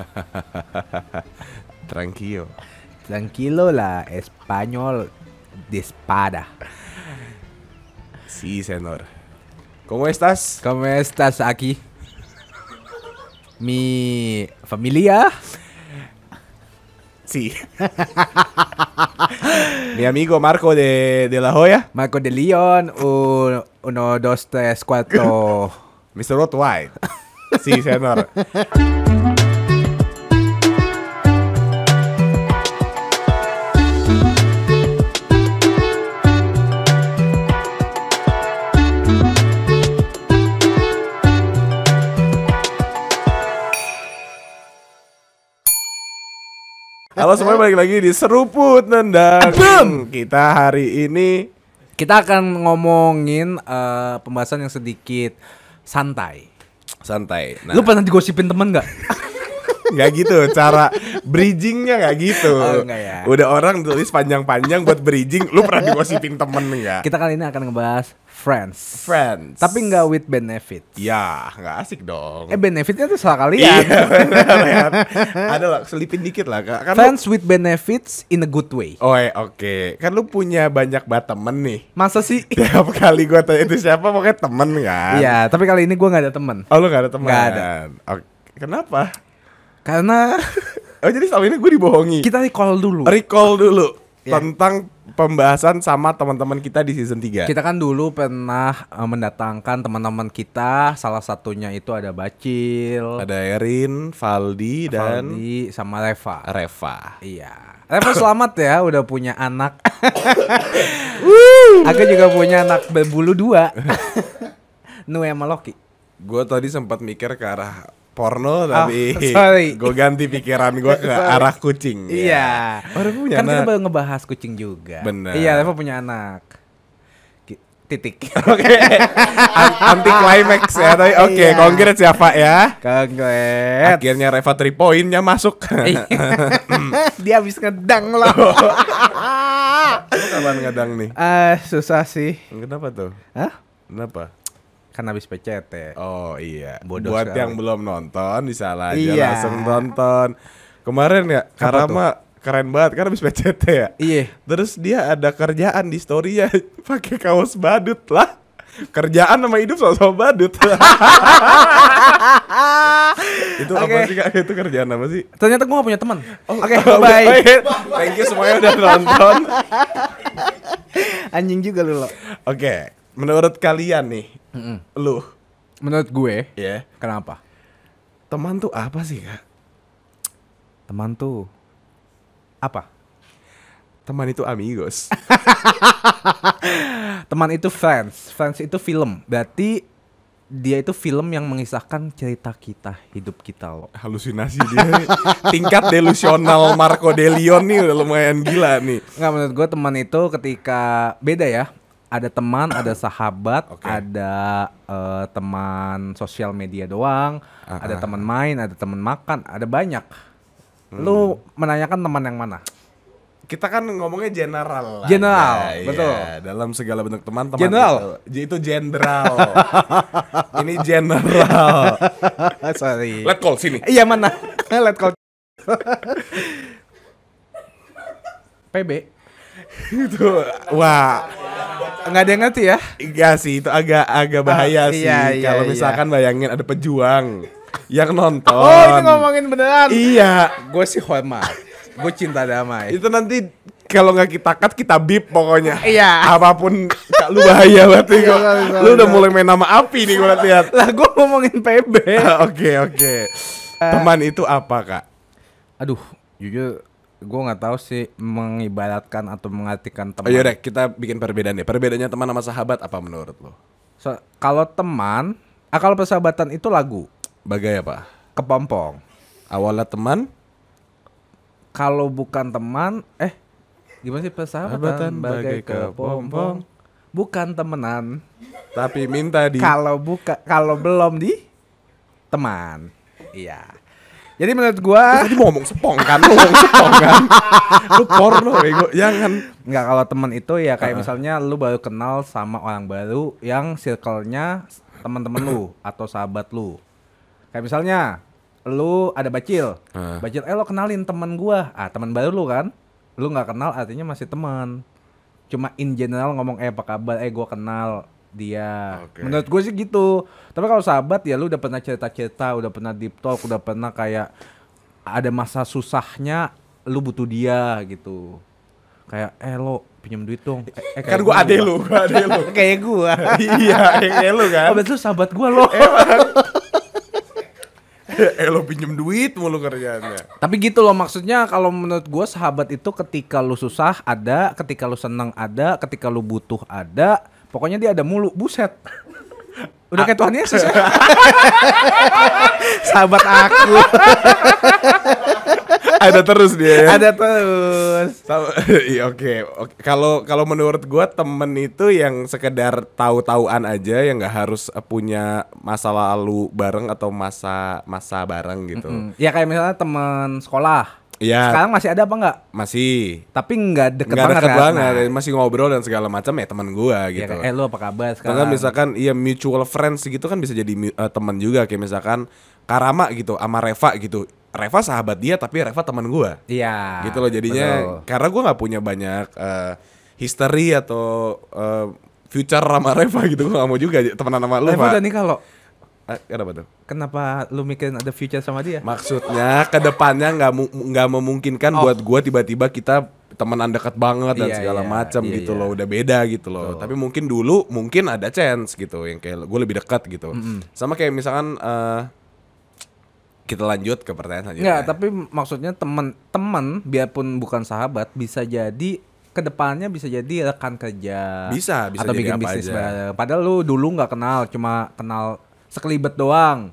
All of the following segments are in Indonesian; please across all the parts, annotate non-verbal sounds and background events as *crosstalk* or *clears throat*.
*laughs* Tranquilo. Tranquilo, la español dispara. Sí, señor. ¿Cómo estás? ¿Cómo estás aquí? Mi familia. Sí. *laughs* Mi amigo Marco de, La Joya. Marco de León. uno, dos, tres, cuatro. *laughs* Mr. Rottweil. Sí, señor. Halo semuanya balik lagi di Seruput Nendang. Boom. Kita hari ini kita akan ngomongin uh, pembahasan yang sedikit santai. Santai. Nah. Lu pernah digosipin temen gak? *laughs* Gak gitu cara bridgingnya gak gitu oh, enggak ya. udah orang tulis panjang-panjang buat bridging lu pernah digosipin temen nggak kita kali ini akan ngebahas Friends. Friends. Tapi nggak with benefit. Ya, nggak asik dong. Eh benefitnya tuh salah kali ya. *laughs* Ada lah, selipin dikit lah. Kan Friends lu... with benefits in a good way. Oh, eh, oke. Okay. Kan lu punya banyak banget temen nih. Masa sih? *laughs* Tiap kali gua tanya itu siapa, pokoknya temen kan. Iya, tapi kali ini gua nggak ada temen. Oh, lu nggak ada temen. Gak ada. Oke. Kenapa? Karena *laughs* Oh jadi selama ini gue dibohongi. Kita recall dulu. Recall dulu yeah. tentang pembahasan sama teman-teman kita di season 3. Kita kan dulu pernah uh, mendatangkan teman-teman kita, salah satunya itu ada Bacil, ada Erin, Valdi dan Valdi sama Reva. Reva. Iya. Reva *coughs* selamat ya udah punya anak. *laughs* Aku juga punya anak berbulu dua. *laughs* Nue sama Loki. Gue tadi sempat mikir ke arah porno ah, tapi oh, gue ganti pikiran gue ke arah kucing. Ya. Iya. Ya. Baru punya kan anak. kita ngebahas kucing juga. Benar. Iya, Reva punya anak. Titik. *laughs* Oke. Okay. Anti climax ya. Tapi iya. oke, okay, iya. congrats ya Pak ya. Congrats. Akhirnya Reva 3 poinnya masuk. Iya. *laughs* Dia habis ngedang loh. *laughs* Kapan ngedang nih? Ah uh, susah sih. Kenapa tuh? Hah? Kenapa? kan habis PCT. Oh iya. Bodoh Buat sekali. yang belum nonton bisa aja iya. langsung nonton. Kemarin ya Apa Karama keren banget kan habis PCT ya. Iya. Terus dia ada kerjaan di story ya *laughs* pakai kaos badut lah. Kerjaan sama hidup sama badut. *laughs* itu okay. apa sih kak? Itu kerjaan apa sih? Ternyata gue gak punya teman. Oh, Oke, okay, bye. bye. Thank you semuanya udah nonton. *laughs* Anjing juga lu loh. Oke, okay, menurut kalian nih mm -mm. Lu. Menurut gue. Ya. Yeah. Kenapa? Teman tuh apa sih kak? Teman tuh apa? Teman itu amigos. *laughs* teman itu fans fans itu film. Berarti dia itu film yang mengisahkan cerita kita, hidup kita loh. Halusinasi dia. *laughs* Tingkat delusional Marco delion nih udah lumayan gila nih. Nggak menurut gue teman itu ketika beda ya ada teman, ada *coughs* sahabat, okay. ada uh, teman sosial media doang, uh, ada ah, teman ah. main, ada teman makan, ada banyak. Hmm. Lu menanyakan teman yang mana? Kita kan ngomongnya general General, ya, betul. Ya, dalam segala bentuk teman, teman general. itu, itu general. *laughs* Ini general. *laughs* Sorry. Let call sini. Iya mana? *laughs* Let call. PB itu wah nggak ada yang ngerti ya Enggak iya sih itu agak agak bahaya iya, sih iya, iya, kalau iya. misalkan bayangin ada pejuang yang nonton oh itu ngomongin beneran iya gue sih hormat gue cinta damai itu nanti kalau nggak kita cut kita bip pokoknya iya apapun kak, lu bahaya berarti iya, gua. Iya, lu udah mulai main nama api nih gue lihat *laughs* lah gue ngomongin PB ah, oke oke okay, eh. okay. teman itu apa kak aduh jujur gue nggak tahu sih mengibaratkan atau mengartikan teman. Oh, yaudah kita bikin perbedaan deh. Perbedaannya teman sama sahabat apa menurut lo? So, kalau teman, ah, kalau persahabatan itu lagu. Bagai apa? Kepompong. Awalnya teman? Kalau bukan teman, eh gimana sih persahabatan? Bagai, bagai kepompong. Bukan temenan. Tapi minta di. Kalau buka, kalau belum di teman. Iya. Jadi menurut gua tadi ngomong sepong kan, lu ngomong sepong kan. *laughs* lu porno bego, jangan. Iya Enggak kalau temen itu ya kayak uh misalnya lu baru kenal sama orang baru yang circle-nya temen-temen lu *coughs* atau sahabat lu. Kayak misalnya lu ada bacil. Uh. Bacil, eh lo kenalin temen gua. Ah, temen baru lu kan. Lu gak kenal artinya masih temen Cuma in general ngomong eh apa kabar, eh gua kenal dia. Okay. Menurut gue sih gitu. Tapi kalau sahabat ya lu udah pernah cerita-cerita, udah pernah deep talk, udah pernah kayak ada masa susahnya lu butuh dia gitu. Kayak eh lo pinjam duit dong. Eh, eh kan gue ade lu, gue ade lu. kayak gue. iya, kayak lu kan. Oh, betul sahabat gue lo. *laughs* eh lo pinjem duit mulu kerjaannya. Tapi gitu lo maksudnya kalau menurut gue sahabat itu ketika lu susah ada, ketika lu seneng ada, ketika lu butuh ada, Pokoknya dia ada mulu, buset. Udah kayak Tuhan Yesus ya. *laughs* Sahabat aku. *laughs* ada terus dia. Ya? Ada terus. *laughs* Iya, oke, oke. Kalau kalau menurut gua temen itu yang sekedar tahu-tahuan aja yang nggak harus eh, punya masa lalu bareng atau masa masa bareng gitu. Mm -hmm. Ya kayak misalnya teman sekolah Ya. Sekarang masih ada apa enggak? Masih. Tapi enggak deket enggak banget. Deket kan? banget. Nah. Masih ngobrol dan segala macam ya teman gua iya gitu. Ya, eh lu apa kabar sekarang? Karena misalkan iya mutual friends gitu kan bisa jadi uh, teman juga kayak misalkan Karama gitu sama Reva gitu. Reva sahabat dia tapi Reva teman gua. Iya. Gitu loh jadinya betul. karena gua nggak punya banyak uh, history atau uh, future sama Reva gitu gua gak mau juga temenan sama lu. Reva udah nikah loh. Eh, kenapa tuh? Kenapa lu mikirin ada future sama dia? Maksudnya ke depannya nggak nggak memungkinkan oh. buat gua tiba-tiba kita anda dekat banget dan iya, segala iya, macam iya, gitu iya. loh, udah beda gitu loh. Tuh. Tapi mungkin dulu mungkin ada chance gitu yang kayak gue lebih dekat gitu. Mm -hmm. Sama kayak misalkan uh, kita lanjut ke pertanyaan selanjutnya. Enggak, tapi maksudnya teman-teman biarpun bukan sahabat bisa jadi kedepannya bisa jadi rekan kerja bisa bisa atau bikin bisnis aja. Padahal lu dulu nggak kenal, cuma kenal sekelibet doang.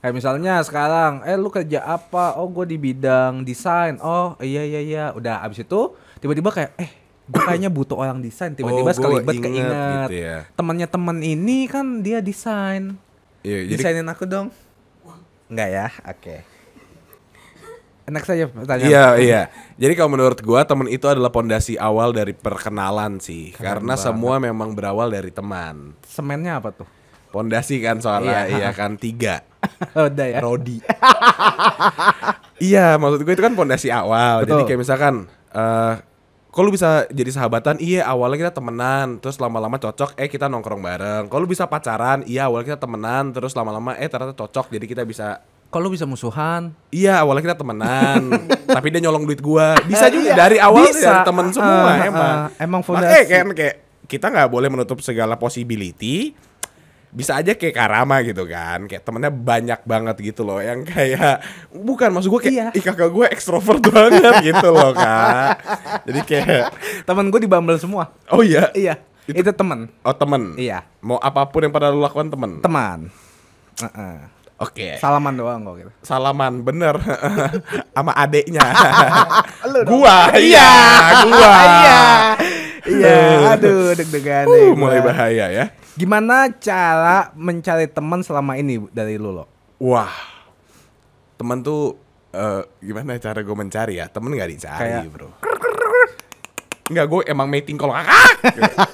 Kayak misalnya sekarang, eh lu kerja apa? Oh gue di bidang desain. Oh iya iya iya. Udah abis itu tiba-tiba kayak eh gue kayaknya butuh orang desain. Tiba-tiba oh, sekelibet inget, gitu keinget. Gitu ya. Temannya teman ini kan dia desain. Iya, jadi... Desainin aku dong. Enggak ya, oke. Okay. Enak saja pertanyaan. Iya, iya. Jadi kalau menurut gua teman itu adalah pondasi awal dari perkenalan sih. Keren karena banget. semua memang berawal dari teman. Semennya apa tuh? Pondasi kan soalnya iya, iya kan tiga. Roda *laughs* oh, ya. Rodi. *laughs* iya, maksud gue itu kan pondasi awal. Betul. Jadi kayak misalkan uh, kok lu bisa jadi sahabatan? Iya, awalnya kita temenan, terus lama-lama cocok, eh kita nongkrong bareng. Kalau lu bisa pacaran? Iya, awalnya kita temenan, terus lama-lama eh ternyata cocok, jadi kita bisa kalau bisa musuhan? Iya, awalnya kita temenan, *laughs* tapi dia nyolong duit gua. Bisa eh, juga iya. dari awal bisa. temen semua uh, emang. emang fondasi. Makanya kayak, kayak kita nggak boleh menutup segala possibility bisa aja kayak Karama gitu kan kayak temennya banyak banget gitu loh yang kayak bukan maksud gue kayak iya. Ih, kakak gue ekstrovert banget *laughs* gitu loh kak jadi kayak temen gue di Bumble semua oh iya iya itu, itu temen oh temen iya mau apapun yang pada lu lakukan temen teman uh -uh. Oke. Okay. Salaman doang kok gitu. Salaman bener *laughs* sama adeknya. gua, iya. iya, gua. Iya. Iya, eh. aduh deg-degan. Uh, mulai bahaya ya. Gimana cara mencari teman selama ini dari lu lo? Wah, teman tuh uh, gimana cara gue mencari ya? Temen gak dicari Kayak, bro. Enggak, gue emang meeting kalau kakak.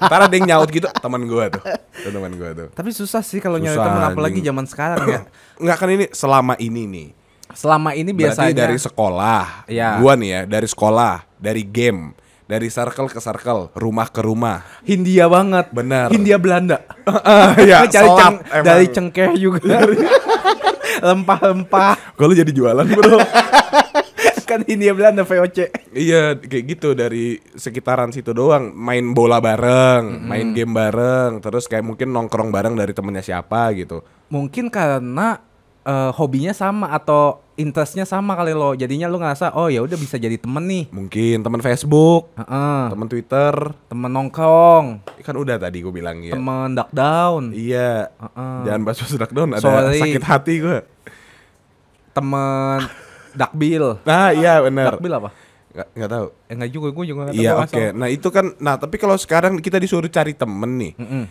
Tara ada yang nyaut gitu, teman gue tuh. Teman gue tuh. Tapi susah sih kalau nyari teman apalagi zaman sekarang ya. Enggak *clears throat* kan ini selama ini nih. Selama ini biasanya dari sekolah. Ya. Gua nih ya, dari sekolah, dari game, dari circle ke circle, rumah ke rumah. Hindia banget. Benar. Hindia Belanda. Uh, *laughs* ya, *laughs* Cari selap, ceng emang. dari cengkeh juga. *laughs* Iya. Lempah-lempah. Kalau jadi jualan, Bro. kan Hindia Belanda VOC. Iya, kayak gitu dari sekitaran situ doang, main bola bareng, mm -hmm. main game bareng, terus kayak mungkin nongkrong bareng dari temennya siapa gitu. Mungkin karena uh, hobinya sama atau interestnya sama kali lo jadinya lo ngerasa oh ya udah bisa jadi temen nih mungkin temen Facebook uh -uh. temen Twitter temen nongkrong kan udah tadi gue bilang ya temen duck down iya uh -uh. jangan bahas duck down ada Sorry. sakit hati gue temen duck bill. nah iya benar duck bill apa Gak, tau. tahu. Eh, juga, gue juga nggak tahu. Iya, oke. Okay. Nah, itu kan nah, tapi kalau sekarang kita disuruh cari temen nih. Mm -mm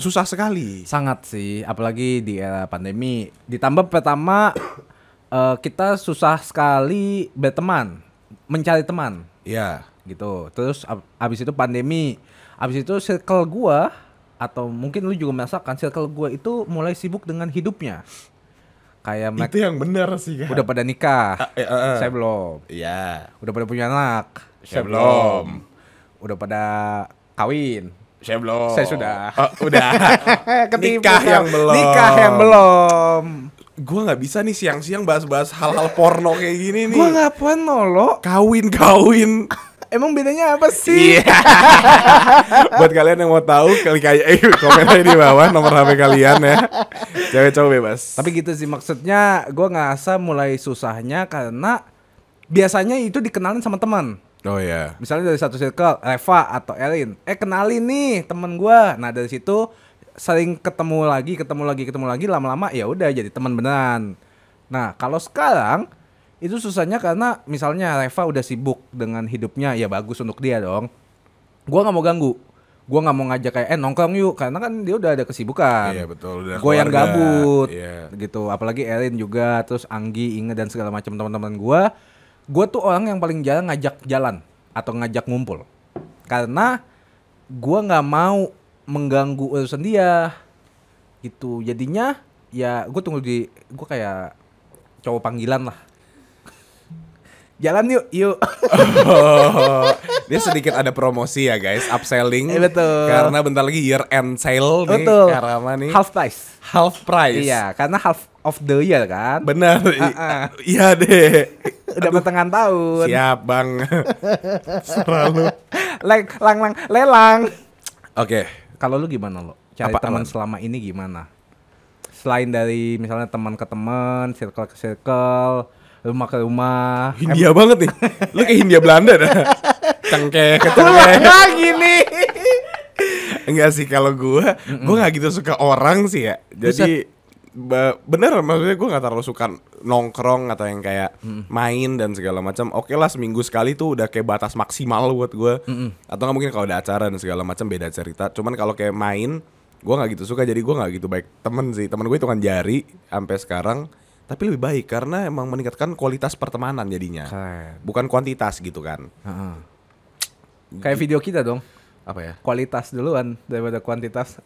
susah sekali. Sangat sih, apalagi di era pandemi. Ditambah pertama uh, *coughs* kita susah sekali berteman, mencari teman. Iya. Yeah. Gitu. Terus ab abis itu pandemi, abis itu circle gua atau mungkin lu juga merasakan circle gua itu mulai sibuk dengan hidupnya. Kayak Itu yang benar sih kan. Udah pada nikah. Uh, uh, uh. Saya belum. Iya. Yeah. Udah pada punya anak. Saya, Saya belum. belum. Udah pada kawin saya belum. Saya sudah. Oh, udah. *laughs* Ketipu, nikah yang belum. Nikah yang belum. Gue nggak bisa nih siang-siang bahas-bahas hal-hal porno kayak gini nih. Gue nggak porno lo. Kawin kawin. *laughs* Emang bedanya apa sih? Yeah. *laughs* Buat kalian yang mau tahu, klik aja eh, komen aja di bawah nomor HP kalian ya. Cewek coba bebas. Tapi gitu sih maksudnya, gue ngerasa mulai susahnya karena biasanya itu dikenalin sama teman. Oh iya. Yeah. Misalnya dari satu circle, Reva atau Erin. Eh kenalin nih temen gue. Nah dari situ sering ketemu lagi, ketemu lagi, ketemu lagi, lama-lama ya udah jadi teman beneran. Nah kalau sekarang itu susahnya karena misalnya Reva udah sibuk dengan hidupnya, ya bagus untuk dia dong. Gua nggak mau ganggu. Gue nggak mau ngajak kayak eh nongkrong yuk karena kan dia udah ada kesibukan. Iya betul. Gue yang gabut, iya. gitu. Apalagi Erin juga, terus Anggi, Inge dan segala macam teman-teman gue gue tuh orang yang paling jarang ngajak jalan atau ngajak ngumpul karena gue nggak mau mengganggu urusan dia gitu jadinya ya gue tunggu di gue kayak cowok panggilan lah *laughs* jalan yuk yuk *laughs* dia sedikit ada promosi ya guys upselling eh, betul karena bentar lagi year end sale nih betul. karena nih half price half price iya karena half of the year kan? Benar. Ah, ah. Iya deh. Udah pertengahan tahun. Siap, Bang. *laughs* Selalu. Lang lang, lang, lelang. Oke. Kalau lu gimana lo? Cari teman selama ini gimana? Selain dari misalnya teman ke teman, circle ke circle, rumah ke rumah. Hindia banget nih. lu kayak India Belanda dah. Cengkeh, cengkeh. Lagi nih. Enggak sih kalau gua, gua nggak gitu suka orang sih ya. Jadi bener maksudnya gue nggak terlalu suka nongkrong atau yang kayak mm. main dan segala macam oke okay lah seminggu sekali tuh udah kayak batas maksimal buat gue mm -mm. atau nggak mungkin kalau ada acara dan segala macam beda cerita cuman kalau kayak main gue nggak gitu suka jadi gue nggak gitu baik temen sih temen gue itu kan jari sampai sekarang tapi lebih baik karena emang meningkatkan kualitas pertemanan jadinya okay. bukan kuantitas gitu kan uh -huh. kayak video kita dong apa ya kualitas duluan daripada kuantitas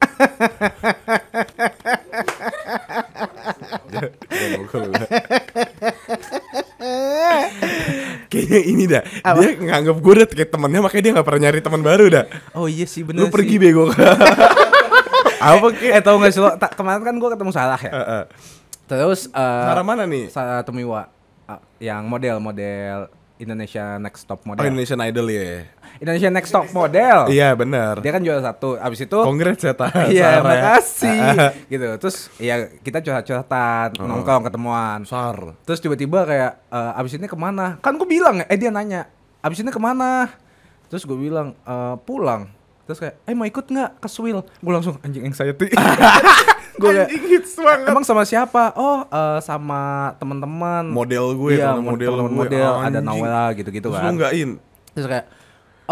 kayaknya ini dah apa? dia nganggap gue udah kayak temennya makanya dia nggak pernah nyari teman baru dah oh iya sih bener lu sih. pergi bego *laughs* apa ke eh tau nggak sih kemarin kan gue ketemu salah ya uh, uh. terus uh, eh, Sarah mana nih Sarah Temiwa uh, yang model model Indonesia Next Top oh, Model. Oh, Indonesia Idol ya. Yeah. Indonesia Next Top Model. Iya, yeah, benar. Dia kan juara satu. Abis itu Kongres ya *laughs* Iya, ya. makasih. *laughs* gitu. Terus ya kita curhat-curhatan, oh. nongkrong ketemuan. Sar. Terus tiba-tiba kayak e, abis ini kemana? Kan gue bilang eh dia nanya, abis ini kemana? Terus gue bilang e, pulang. Terus kayak, eh mau ikut nggak ke Swill? Gue langsung anjing anxiety. *laughs* gue kayak hits banget emang sama siapa oh uh, sama teman-teman model gue iya, temen model temen model gue. ada Nawela gitu-gitu kan terus nggakin. terus kayak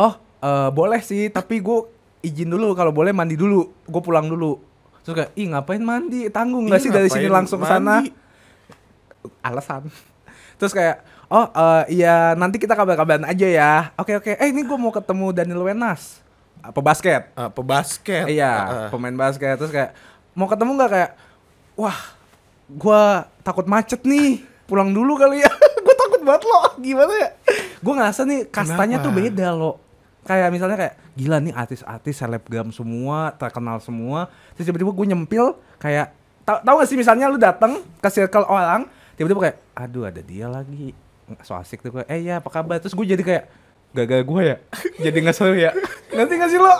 oh uh, boleh sih tapi gue izin dulu kalau boleh mandi dulu gue pulang dulu terus kayak ih ngapain mandi tanggung nggak sih dari sini langsung ke sana alasan *laughs* terus kayak oh uh, iya nanti kita kabar-kabaran aja ya oke oke eh ini gue mau ketemu Daniel Wenas pebasket uh, pebasket iya uh, uh. pemain basket terus kayak mau ketemu nggak kayak wah gue takut macet nih pulang dulu kali ya *laughs* gue takut banget lo gimana ya gue ngerasa nih kastanya Kenapa? tuh beda lo kayak misalnya kayak gila nih artis-artis selebgram semua terkenal semua terus tiba-tiba gue nyempil kayak tau, tau gak sih misalnya lu datang ke circle orang tiba-tiba kayak aduh ada dia lagi so asik tuh kayak eh ya apa kabar terus gue jadi kayak gagal gue ya jadi nggak seru ya nanti nggak sih lo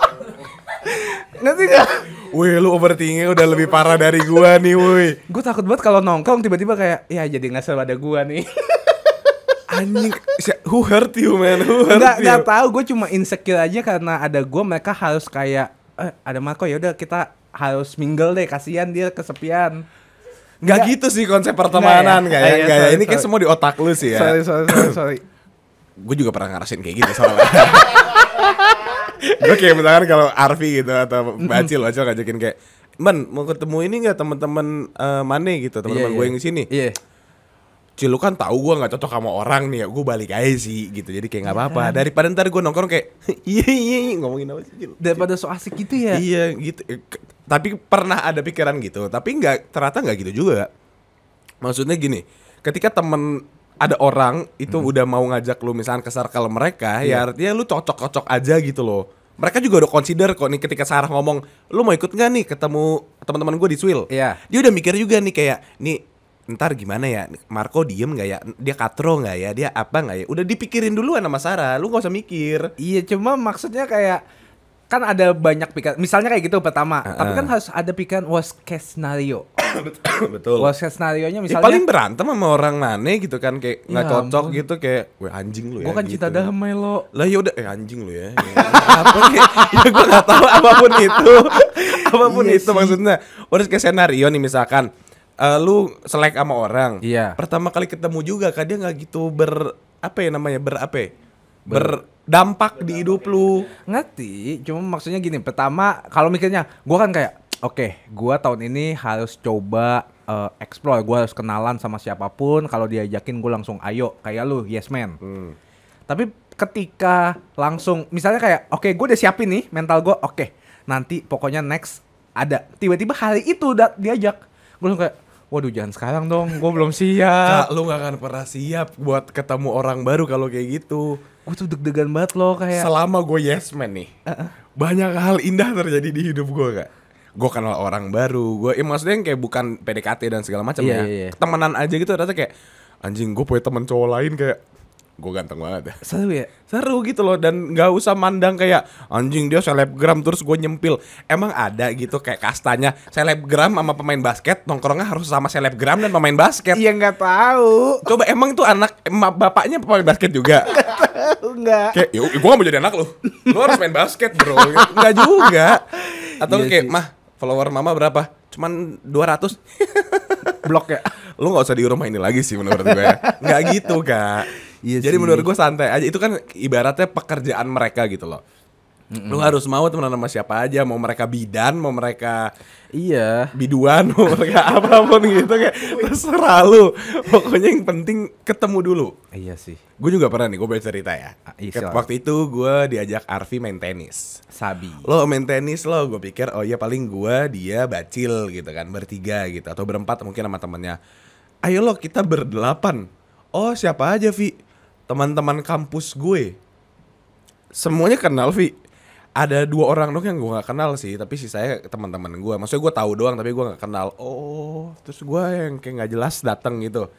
Ngerti gak? Wih lu overthinking udah lebih parah dari gua nih woi Gue takut banget kalau nongkrong tiba-tiba kayak Ya jadi ngasal ada gua nih *laughs* Anjing, who hurt you man, who hurt nggak, you? Gak tau, gue cuma insecure aja karena ada gua, mereka harus kayak eh, Ada Marco ya udah kita harus mingle deh, kasihan dia kesepian Gak, gitu sih konsep ya? pertemanan ya? kayak, ya, kayak ini kayak semua di otak lu sih ya Sorry, sorry, sorry, sorry *laughs* gue juga pernah ngerasain kayak gitu soalnya *laughs* gue kayak misalkan kalau Arfi gitu atau Bacil Bacil ngajakin kayak Man mau ketemu ini nggak teman-teman uh, eh, mana gitu iya, teman-teman yeah, gue yang di sini yeah. Cil kan tahu gue nggak cocok sama orang nih ya gue balik aja sih gitu jadi kayak nggak apa-apa iya. daripada ntar gue nongkrong kayak *laughs* iya, iya iya ngomongin apa sih Cil daripada so asik gitu ya iya gitu tapi pernah ada pikiran gitu tapi nggak ternyata nggak gitu juga maksudnya gini ketika temen ada orang itu hmm. udah mau ngajak lu misalnya ke circle mereka yeah. ya iya. artinya lu cocok-cocok aja gitu loh mereka juga udah consider kok nih ketika Sarah ngomong lu mau ikut nggak nih ketemu teman-teman gue di Swill yeah. dia udah mikir juga nih kayak nih ntar gimana ya Marco diem nggak ya dia katro nggak ya dia apa nggak ya udah dipikirin dulu sama Sarah lu nggak usah mikir iya cuma maksudnya kayak kan ada banyak pikiran misalnya kayak gitu pertama uh -uh. tapi kan harus ada pikiran worst case scenario *coughs* betul worst case scenario nya ya, misalnya ya, paling berantem sama orang mana gitu kan kayak iya, nggak ya, cocok ampun. gitu kayak gue anjing lu ya gue kan gitu. cita kan. damai lo lah yaudah, eh anjing lu ya, *laughs* ya, ya gue nggak tahu apapun itu *laughs* apapun iya itu sih. maksudnya worst case scenario nih misalkan uh, lu selek sama orang iya. pertama kali ketemu juga kan dia nggak gitu ber apa ya namanya ber apa ya? berdampak di hidup lu. Ngerti, cuma maksudnya gini, pertama kalau mikirnya gua kan kayak oke, okay, gua tahun ini harus coba uh, explore, gua harus kenalan sama siapapun, kalau diajakin gua langsung ayo, kayak lu yes man. Hmm. Tapi ketika langsung misalnya kayak oke, okay, gua udah siapin nih mental gua, oke. Okay, nanti pokoknya next ada. Tiba-tiba hari itu udah diajak. gue langsung kayak waduh jangan sekarang dong, gue belum siap. Kak, lu gak akan pernah siap buat ketemu orang baru kalau kayak gitu gue tuh deg-degan banget loh kayak selama gue yes man nih uh -uh. banyak hal indah terjadi di hidup gue kak gue kenal orang baru gue ya maksudnya yang kayak bukan PDKT dan segala macam yeah, ya yeah. Iya. temenan aja gitu ternyata kayak anjing gue punya temen cowok lain kayak gue ganteng banget ya. seru ya seru gitu loh dan nggak usah mandang kayak anjing dia selebgram terus gue nyempil emang ada gitu kayak kastanya selebgram sama pemain basket nongkrongnya harus sama selebgram dan pemain basket iya nggak tahu coba emang tuh anak emak bapaknya pemain basket juga *laughs* nggak tahu nggak kayak gue gak mau jadi anak lo lo harus main basket bro gitu. nggak juga atau iya kayak mah follower mama berapa cuman 200 blok ya lo gak usah di rumah ini lagi sih menurut gue ya. nggak gitu kak Iya Jadi sih. menurut gue santai aja. Itu kan ibaratnya pekerjaan mereka gitu loh. Mm-mm. Lu harus mau temenan sama siapa aja, mau mereka bidan, mau mereka iya, biduan, mau mereka *laughs* apapun gitu kayak terserah lu. Pokoknya yang penting ketemu dulu. Iya sih. Gue juga pernah nih, gue boleh cerita ya. Ah, iya, Waktu itu gue diajak Arfi main tenis. Sabi. Lo main tenis lo, gue pikir oh iya paling gue dia bacil gitu kan, bertiga gitu atau berempat mungkin sama temennya. Ayo lo kita berdelapan. Oh siapa aja Vi? teman-teman kampus gue semuanya kenal Vi ada dua orang dong yang gue gak kenal sih tapi sih saya teman-teman gue maksudnya gue tahu doang tapi gue gak kenal oh terus gue yang kayak nggak jelas datang gitu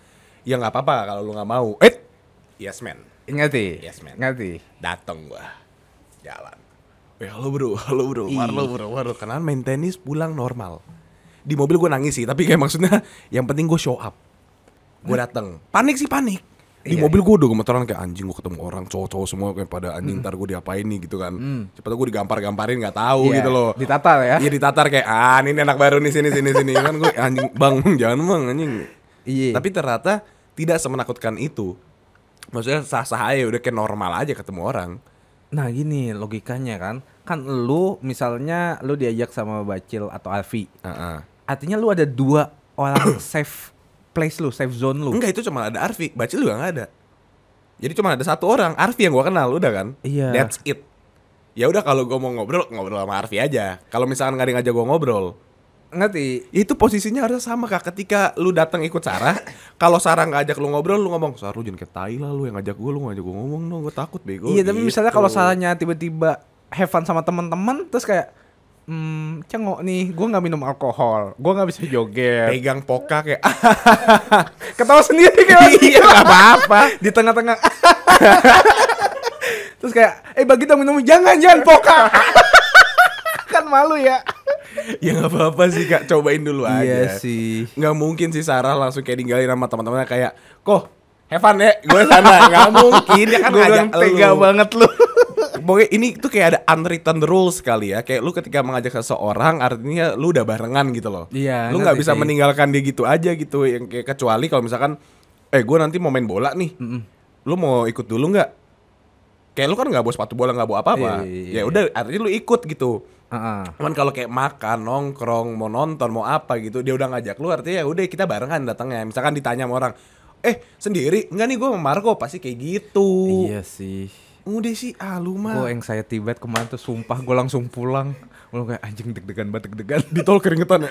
ya nggak apa-apa kalau lu nggak mau eh yes man ngerti yes man ngerti datang gue jalan eh halo bro halo bro halo bro halo Kenal, main tenis pulang normal di mobil gue nangis sih tapi kayak maksudnya yang penting gue show up gue datang panik sih panik di iya, mobil iya. gue udah gemeteran kayak anjing gue ketemu orang cowok-cowok semua kayak pada anjing mm. ntar gue diapain nih gitu kan mm. cepet gue digampar-gamparin nggak tahu yeah. gitu loh ditatar ya iya ditatar kayak ah ini anak baru nih sini sini sini kan gue anjing bang *laughs* jangan bang anjing iya tapi ternyata tidak semenakutkan itu maksudnya sah-sah aja udah kayak normal aja ketemu orang nah gini logikanya kan kan lu misalnya lu diajak sama Bacil atau Alfi uh -uh. artinya lu ada dua orang *coughs* safe place lu, safe zone lu. Enggak, itu cuma ada Arfi, Bacil juga enggak ada. Jadi cuma ada satu orang, Arfi yang gua kenal udah kan. Iya. That's it. Ya udah kalau gua mau ngobrol, ngobrol sama Arfi aja. Kalau misalkan nggak ada ngajak gua ngobrol, ngerti itu posisinya harus sama kak ketika lu datang ikut Sarah kalau Sarah nggak ajak lu ngobrol lu ngomong Sarah lu jangan kayak tai lah lu yang ngajak gua, lu ngajak gua ngomong dong no, gue takut bego iya tapi gitu. misalnya kalau Sarahnya tiba-tiba have fun sama teman-teman terus kayak hmm, cengok nih, gue nggak minum alkohol, gue nggak bisa joget. Pegang poka kayak, *laughs* ketawa sendiri kayak iya gitu. nggak apa-apa. *laughs* Di tengah-tengah, *laughs* terus kayak, eh bagi kita minum jangan jangan poka, kan malu ya. ya nggak apa-apa sih kak, cobain dulu iya aja. Iya sih. Nggak mungkin sih Sarah langsung kayak ninggalin sama teman-temannya kayak, kok Have fun ya, gue sana nggak iya kan mungkin ya kan gue tega banget lu pokoknya ini tuh kayak ada unwritten rules kali ya. Kayak lu ketika mengajak seseorang artinya lu udah barengan gitu loh. Iya. Lu nggak bisa sih. meninggalkan dia gitu aja gitu. Yang kayak kecuali kalau misalkan eh gue nanti mau main bola nih. Mm -mm. Lu mau ikut dulu nggak? Kayak lu kan nggak bawa sepatu bola nggak bawa apa-apa. Iya, iya, iya, ya udah artinya lu ikut gitu. Uh-uh. Cuman kalau kayak makan, nongkrong, mau nonton, mau apa gitu, dia udah ngajak lu artinya ya udah kita barengan datangnya. Misalkan ditanya sama orang, "Eh, sendiri? Enggak nih gue sama Marco." Pasti kayak gitu. Iya sih udah sih ah lu mah gue saya tibet kemarin tuh sumpah gue langsung pulang Gue kayak anjing deg-degan banget deg-degan *laughs* di tol keringetan ya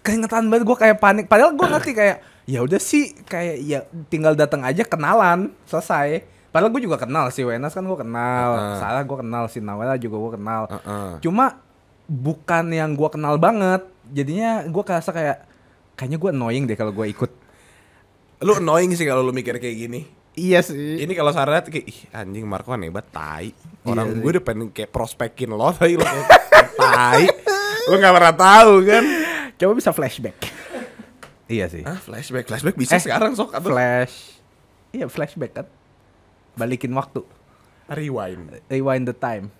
keringetan banget gue kayak panik padahal gue ngerti kayak ya udah sih kayak ya tinggal datang aja kenalan selesai padahal gue juga kenal sih, Wenas kan gue kenal uh -uh. Sarah gue kenal si Nawela juga gue kenal uh -uh. cuma bukan yang gue kenal banget jadinya gue kerasa kayak kayaknya gue annoying deh kalau gue ikut lu annoying sih kalau lu mikir kayak gini Iya sih. Ini kalau Sarah kayak Ih, anjing Marco aneh banget. tai. Iya Orang iya, gue udah pengen kayak prospekin lo tapi *laughs* lo tai. Lo gak pernah tahu kan. Coba bisa flashback. iya sih. Ah, flashback. Flashback bisa eh, sekarang sok atau flash. Iya, flashback kan. Balikin waktu. Rewind. Rewind the time.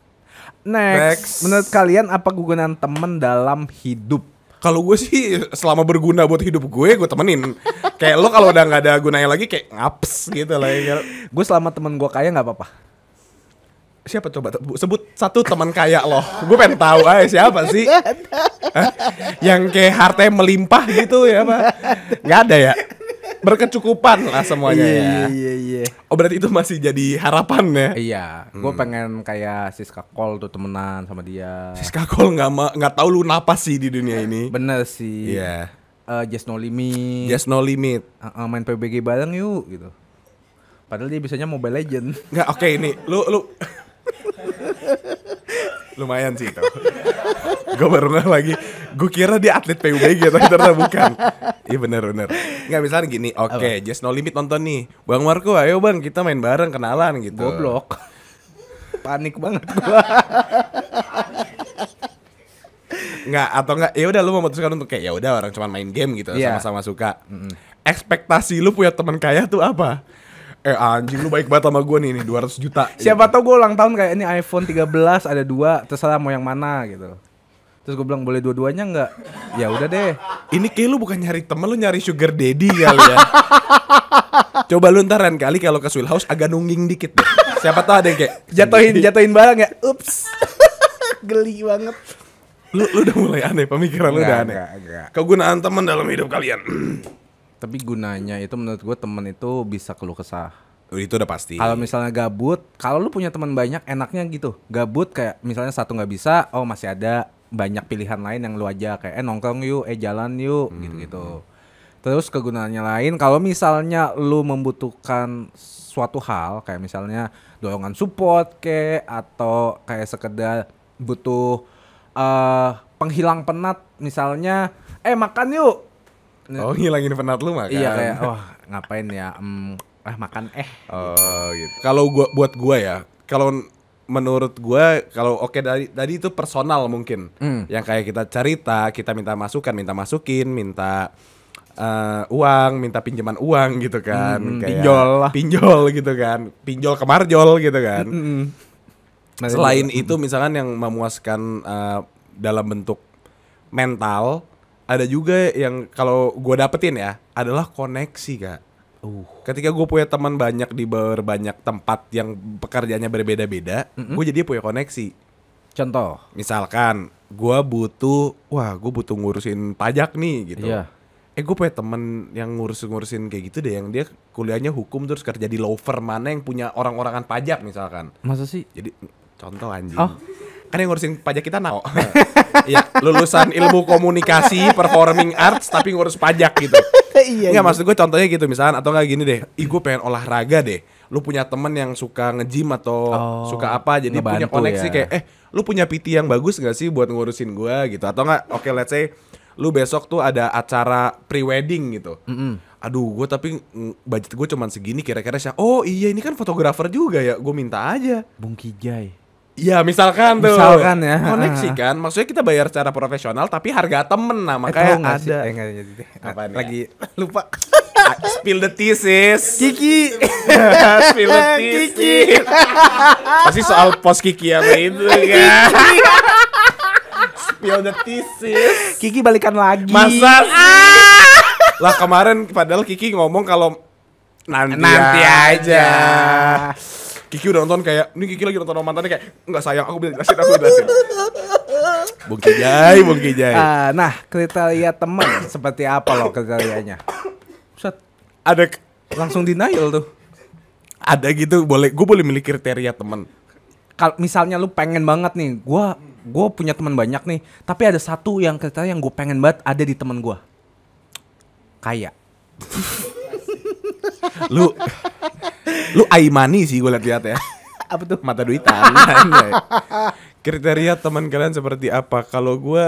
Next, Next. menurut kalian apa kegunaan teman dalam hidup? kalau gue sih selama berguna buat hidup gue gue temenin kayak lo kalau udah nggak ada gunanya lagi kayak ngaps gitu lah ya. Kan? gue selama temen gue kaya nggak apa-apa siapa coba sebut satu teman kaya lo? gue pengen tahu aja ah, siapa sih *laughs* yang kayak yang melimpah gitu ya pak nggak ada ya berkecukupan lah semuanya iya, ya. Iya, iya iya. Oh berarti itu masih jadi harapan ya? Iya. Hmm. Gue pengen kayak Siska Cole tuh temenan sama dia. Siska Cole nggak nggak tahu lu napa sih di dunia ini. Bener sih. Iya. Yeah. Uh, just no limit. Just no limit. Uh, uh, main PBG bareng yuk gitu. Padahal dia biasanya Mobile Legend. Nggak oke okay, ini lu lu *laughs* lumayan sih itu gue baru ngeh lagi gue kira dia atlet PUBG tapi ternyata bukan iya bener bener nggak misalnya gini oke okay, just no limit nonton nih bang Marco ayo bang kita main bareng kenalan gitu goblok panik banget gua nggak atau nggak ya udah lu memutuskan untuk kayak ya udah orang cuma main game gitu iya. sama-sama yeah. suka mm -hmm. ekspektasi lu punya teman kaya tuh apa eh anjing lu baik banget sama gue nih nih 200 juta. Siapa tau gue ulang tahun kayak ini iPhone 13 ada dua terserah mau yang mana gitu. Terus gue bilang boleh dua-duanya nggak? Ya udah deh. Ini kayak lu bukan nyari temen lu nyari sugar daddy kali ya. *laughs* Coba lu ntar kali kalau ke Swill House agak nungging dikit deh. Siapa tau ada yang kayak jatuhin jatuhin barang ya. Ups. *laughs* Geli banget. Lu lu udah mulai aneh pemikiran enggak, lu udah aneh. Enggak, enggak. Kegunaan teman dalam hidup kalian. *clears throat* tapi gunanya itu menurut gue temen itu bisa keluh kesah oh, itu udah pasti kalau misalnya gabut kalau lu punya teman banyak enaknya gitu gabut kayak misalnya satu nggak bisa oh masih ada banyak pilihan lain yang lu aja kayak eh nongkrong yuk eh jalan yuk hmm. gitu gitu terus kegunaannya lain kalau misalnya lu membutuhkan suatu hal kayak misalnya dorongan support ke atau kayak sekedar butuh uh, penghilang penat misalnya eh makan yuk Oh ngilangin penat lu makan. Iya kayak wah oh, ngapain ya? Mm, ah makan eh. Oh gitu. Kalau gua buat gua ya, kalau menurut gue kalau oke okay, dari tadi itu personal mungkin mm. yang kayak kita cerita kita minta masukan minta masukin minta uh, uang minta pinjaman uang gitu kan mm, kayak pinjol lah pinjol gitu kan pinjol ke marjol gitu kan mm -hmm. hmm. Nah, selain itu misalkan yang memuaskan uh, dalam bentuk mental ada juga yang kalau gue dapetin ya adalah koneksi kak. Uh. Ketika gue punya teman banyak di berbanyak tempat yang pekerjaannya berbeda-beda, mm -hmm. gue jadi punya koneksi. Contoh, misalkan gue butuh, wah gue butuh ngurusin pajak nih gitu. Yeah. Eh gue punya temen yang ngurus-ngurusin kayak gitu deh Yang dia kuliahnya hukum terus kerja di law mana yang punya orang-orangan pajak misalkan Masa sih? Jadi contoh anjing oh kan yang ngurusin pajak kita nao oh. *laughs* ya lulusan ilmu komunikasi performing arts tapi ngurus pajak gitu *laughs* iya nggak iya. maksud gue contohnya gitu misalnya atau nggak gini deh ih gue pengen olahraga deh lu punya temen yang suka nge atau oh, suka apa jadi punya koneksi ya. kayak eh lu punya PT yang bagus gak sih buat ngurusin gue gitu atau nggak oke okay, let's say lu besok tuh ada acara pre-wedding gitu mm -hmm aduh gue tapi budget gue cuman segini kira-kira sih oh iya ini kan fotografer juga ya gue minta aja Bung Kijai Ya misalkan tuh Misalkan ya Koneksi *laughs* kan Maksudnya kita bayar secara profesional Tapi harga temen nah Makanya eh, ada sih? Eh, gak, Apa enggak, Lagi *laughs* lupa ah, Spill the tea sis Kiki *laughs* Spill the tea eh, Kiki Pasti soal pos Kiki apa itu kan Spill the tea sis Kiki balikan lagi Masa ah. sih Lah kemarin padahal Kiki ngomong kalau Nanti, nanti aja, aja. Kiki udah nonton kayak ini Kiki lagi nonton romantannya mantannya kayak nggak sayang aku bilang jelasin aku jelasin Bung Kijai Bung Kijai uh, nah kriteria teman seperti apa loh kriterianya Set. ada langsung denial tuh ada gitu boleh gue boleh milih kriteria teman kalau misalnya lu pengen banget nih gue gue punya teman banyak nih tapi ada satu yang kriteria yang gue pengen banget ada di teman gue Kayak lu Lu Aimani sih gue lihat-lihat ya. *laughs* apa tuh? Mata duitan. Ya. Kriteria teman kalian seperti apa? Kalau gue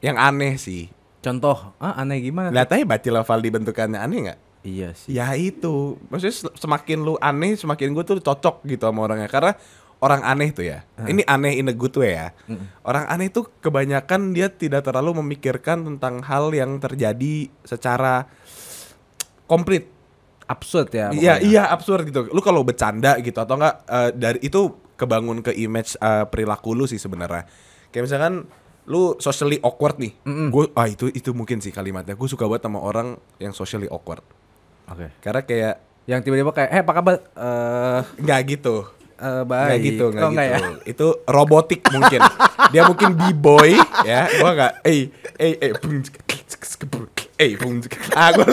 yang aneh sih. Contoh, ah, aneh gimana? Lihat aja baca level dibentukannya aneh nggak? Iya sih. Ya itu. Maksudnya semakin lu aneh, semakin gue tuh cocok gitu sama orangnya. Karena orang aneh tuh ya. Hmm. Ini aneh in a good way ya. Hmm. Orang aneh tuh kebanyakan dia tidak terlalu memikirkan tentang hal yang terjadi secara komplit absurd ya. Iya, iya absurd gitu. Lu kalau bercanda gitu atau enggak uh, dari itu kebangun ke image uh, perilaku lu sih sebenarnya. Kayak misalkan lu socially awkward nih. Mm -mm. Gue ah itu itu mungkin sih kalimatnya. Gue suka banget sama orang yang socially awkward. Oke. Okay. Karena kayak yang tiba-tiba kayak eh apa kabar eh uh, nggak gitu. Uh, baik. Gak gitu, gak oh, gitu. Ya? Itu robotik mungkin. Dia mungkin b-boy ya. Gua nggak eh eh eh eh ah gue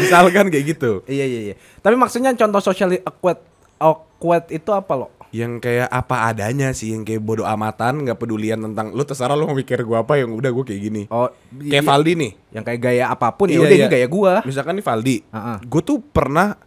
Misalkan kayak gitu. Iya iya iya. Tapi maksudnya contoh socially awkward awkward itu apa lo Yang kayak apa adanya sih, yang kayak bodoh amatan, nggak pedulian tentang lu terserah lu mau mikir gua apa yang udah gua kayak gini. Oh, kayak iya. Valdi nih. Yang kayak gaya apapun ya iya, ya udah iya. ini gaya gua. Misalkan nih Valdi. Uh -uh. Gua tuh pernah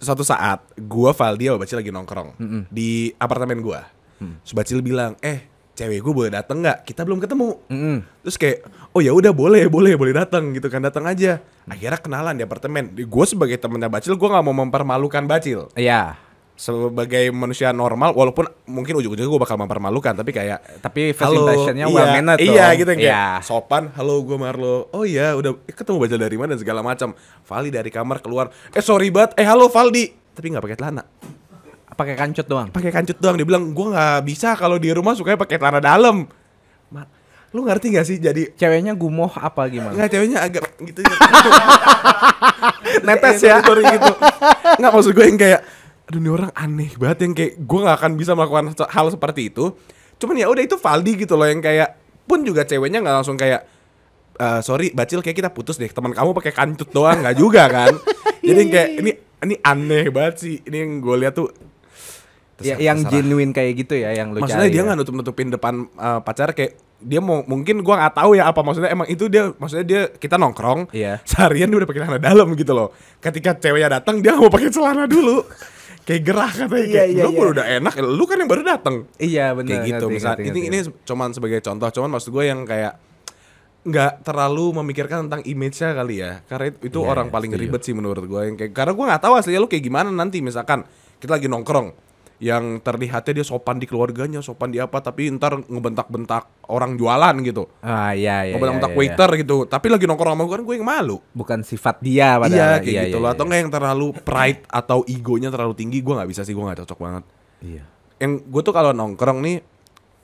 satu saat gua Valdi sama Bacil lagi nongkrong mm -mm. di apartemen gua. Mm. Subacil bilang, "Eh, cewek gue boleh dateng nggak kita belum ketemu mm -hmm. terus kayak oh ya udah boleh boleh boleh dateng gitu kan datang aja akhirnya kenalan di apartemen gue sebagai temennya bacil gue nggak mau mempermalukan bacil iya yeah sebagai manusia normal walaupun mungkin ujung-ujungnya gue bakal mempermalukan tapi kayak tapi first halo, iya, mannered iya dong. gitu kayak yeah. sopan halo gue Marlo oh iya udah eh, ketemu bacil dari mana dan segala macam Vali dari kamar keluar eh sorry bat eh halo Valdi tapi nggak pakai celana pakai kancut doang. Pakai kancut doang. Dia bilang gua nggak bisa kalau di rumah sukanya pakai tanah dalam. Lu ngerti gak sih jadi ceweknya gumoh apa gimana? Enggak, ceweknya agak gitu. Ya. *laughs* Netes ya. gitu. Enggak maksud gue yang kayak aduh ini orang aneh banget yang kayak gue nggak akan bisa melakukan hal seperti itu. Cuman ya udah itu Valdi gitu loh yang kayak pun juga ceweknya nggak langsung kayak e, sorry bacil kayak kita putus deh teman kamu pakai kancut doang nggak juga kan jadi kayak ini ini aneh banget sih ini yang gue lihat tuh ya, yang terserah. genuine kayak gitu ya yang lu maksudnya cari, dia ya. nggak ya. nutup nutupin depan uh, pacar kayak dia mau mungkin gua nggak tahu ya apa maksudnya emang itu dia maksudnya dia kita nongkrong iya. seharian dia udah pakai celana dalam gitu loh ketika ceweknya datang dia mau pakai celana dulu kayak gerah katanya iya, kayak iya, lu iya. udah enak ya lu kan yang baru datang iya benar kayak gitu ngerti, misal ngerti, ini ngerti. ini cuman sebagai contoh cuman maksud gua yang kayak nggak terlalu memikirkan tentang image-nya kali ya karena itu yeah, orang paling setuju. ribet sih menurut gua yang kayak karena gua nggak tahu aslinya lu kayak gimana nanti misalkan kita lagi nongkrong yang terlihatnya dia sopan di keluarganya, sopan di apa, tapi ntar ngebentak-bentak orang jualan gitu. Ah iya iya. Ngebentak-bentak iya, iya, iya. waiter gitu. Tapi lagi nongkrong sama gue kan gue yang malu. Bukan sifat dia padahal. Iya kayak iya, gitu iya, loh. Iya, atau iya. nggak yang terlalu pride atau egonya terlalu tinggi, gue nggak bisa sih, gue nggak cocok banget. Iya. Yang gue tuh kalau nongkrong nih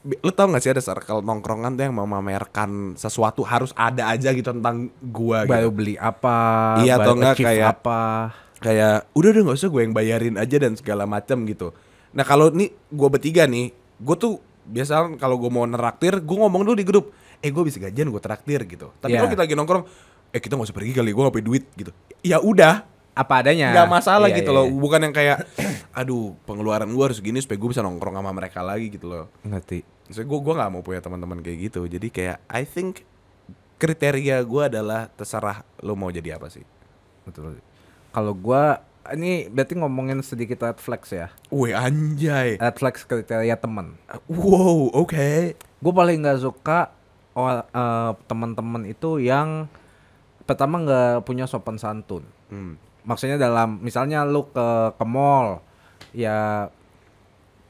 lo tau gak sih ada circle nongkrongan tuh yang mau memamerkan sesuatu harus ada aja gitu tentang gua gitu. Baru beli apa, iya, atau gak, kayak apa. Kayak udah udah gak usah gue yang bayarin aja dan segala macam gitu Nah kalau nih gue bertiga nih, gue tuh biasa kalau gue mau neraktir, gue ngomong dulu di grup. Eh gue bisa gajian gue traktir gitu. Tapi yeah. kalau kita lagi nongkrong, eh kita nggak usah pergi kali, gue nggak punya duit gitu. Ya udah, apa adanya Gak masalah iya, gitu iya, loh iya. bukan yang kayak aduh pengeluaran gue harus gini supaya gue bisa nongkrong sama mereka lagi gitu loh ngerti Saya gue gue nggak mau punya teman-teman kayak gitu jadi kayak I think kriteria gue adalah terserah lo mau jadi apa sih betul kalau gue ini berarti ngomongin sedikit red flags ya. Wih anjay. Red flags kriteria teman. Wow, oke. Okay. Gue paling nggak suka uh, eh, teman-teman itu yang pertama nggak punya sopan santun. Hmm. Maksudnya dalam misalnya lu ke ke mall ya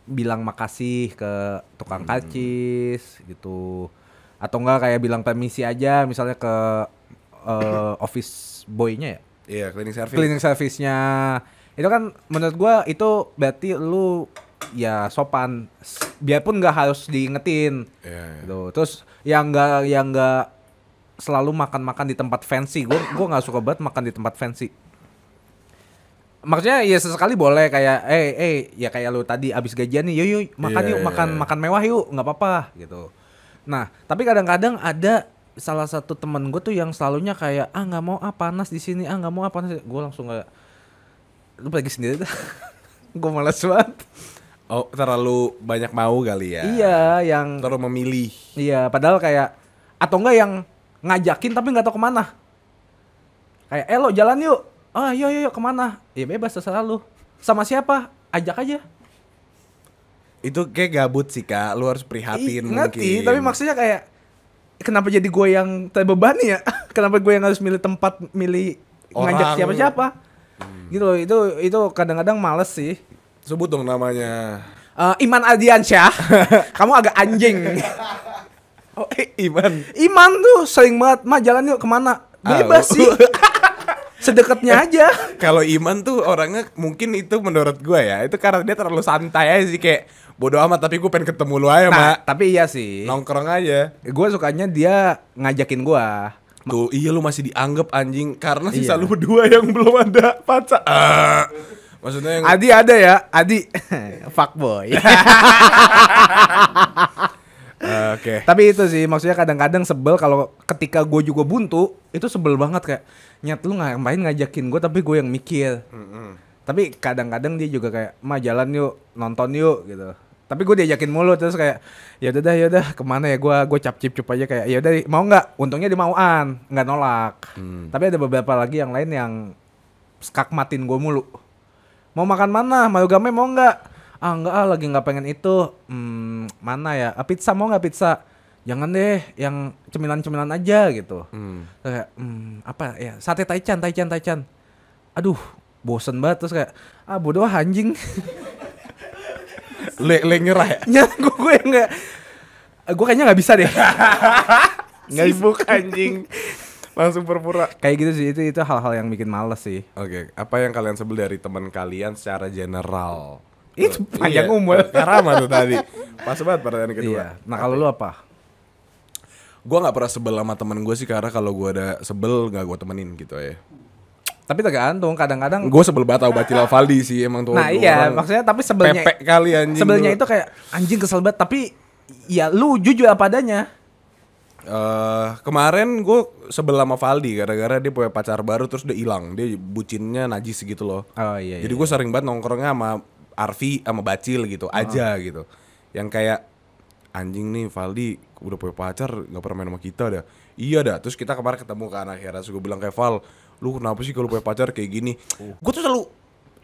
bilang makasih ke tukang hmm. kacis gitu atau enggak kayak bilang permisi aja misalnya ke uh, office boynya ya Iya, cleaning service. Cleaning service-nya. Itu kan menurut gua itu berarti lu ya sopan biarpun nggak harus diingetin. Iya. iya. Gitu. Terus yang enggak yang enggak selalu makan-makan di tempat fancy. Gue gue nggak suka banget makan di tempat fancy. Maksudnya ya sesekali boleh kayak eh hey, hey, eh ya kayak lu tadi abis gajian nih, yuk yuk makan yeah, yuk, iya, makan yeah. makan mewah yuk, nggak apa-apa gitu. Nah, tapi kadang-kadang ada salah satu temen gue tuh yang selalunya kayak ah nggak mau ah panas di sini ah nggak mau ah panas gue langsung kayak lu pergi sendiri dah *laughs* gue malas banget oh terlalu banyak mau kali ya iya yang terlalu memilih iya padahal kayak atau enggak yang ngajakin tapi nggak tahu kemana kayak eh jalan yuk ah oh, yuk yuk, yuk kemana ya bebas terserah lu sama siapa ajak aja itu kayak gabut sih kak lu harus prihatin I, ngerti, tapi maksudnya kayak kenapa jadi gue yang terbebani ya? *laughs* kenapa gue yang harus milih tempat, milih Orang. ngajak siapa-siapa? Hmm. Gitu loh, itu itu kadang-kadang males sih. Sebut dong namanya. Uh, Iman Aldiansyah, *laughs* Kamu agak anjing. oh, eh, Iman. Iman tuh sering banget, "Ma, jalan yuk kemana?" Bebas Halo. sih. *laughs* sedekatnya eh, aja. Kalau Iman tuh orangnya mungkin itu menurut gue ya, itu karena dia terlalu santai aja sih kayak bodo amat tapi gue pengen ketemu lu aja, nah, Mak. Tapi iya sih. Nongkrong aja. Gue sukanya dia ngajakin gue. Tuh, iya lu masih dianggap anjing karena sisa iya. lu berdua yang belum ada pacar. Uh. Maksudnya yang... Adi ada ya, Adi *laughs* Fuck boy. Ah, oke. Okay. Tapi itu sih maksudnya kadang-kadang sebel kalau ketika gue juga buntu itu sebel banget kayak nyat lu ngapain ngajakin gue tapi gue yang mikir mm -hmm. tapi kadang-kadang dia juga kayak mah jalan yuk nonton yuk gitu tapi gue diajakin mulu terus kayak ya udah dah ya udah kemana ya gue gue cap cip cup aja kayak ya udah mau nggak untungnya dia mauan nggak nolak mm. tapi ada beberapa lagi yang lain yang skakmatin gue mulu mau makan mana mau mayogame mau nggak ah nggak ah lagi nggak pengen itu hmm, mana ya ah, pizza mau nggak pizza jangan deh yang cemilan-cemilan aja gitu. Hmm. Terus kayak hmm, apa ya sate taichan taichan taichan. Aduh, bosen banget terus kayak ah bodoh ah, anjing. *laughs* le, le nyerah ya? *laughs* Ya gue gue enggak gue kayaknya nggak bisa deh. *laughs* nggak sibuk anjing. Langsung berpura. Kayak gitu sih itu itu hal-hal yang bikin males sih. Oke, okay. apa yang kalian sebel dari teman kalian secara general? Itu iya, panjang iya, umur. Karena tuh tadi. Pas banget pertanyaan kedua. Iya. Nah, kalau lu apa? gue nggak pernah sebel sama temen gue sih karena kalau gue ada sebel gak gue temenin gitu ya tapi tergantung kadang-kadang gue sebel banget tau batila Valdi sih emang tuh nah iya orang maksudnya tapi sebelnya pepek kali anjing sebelnya itu kayak anjing kesel banget tapi ya lu jujur apa adanya Uh, kemarin gue sebel sama Valdi gara-gara dia punya pacar baru terus udah hilang dia bucinnya najis gitu loh oh, iya, jadi iya. gue iya. sering banget nongkrongnya sama Arfi sama Bacil gitu oh. aja gitu yang kayak anjing nih Valdi udah punya pacar nggak pernah main sama kita dah iya dah terus kita kemarin ketemu kan akhirnya terus gue bilang kayak Val lu kenapa sih kalau punya pacar kayak gini uh. Oh. gue tuh selalu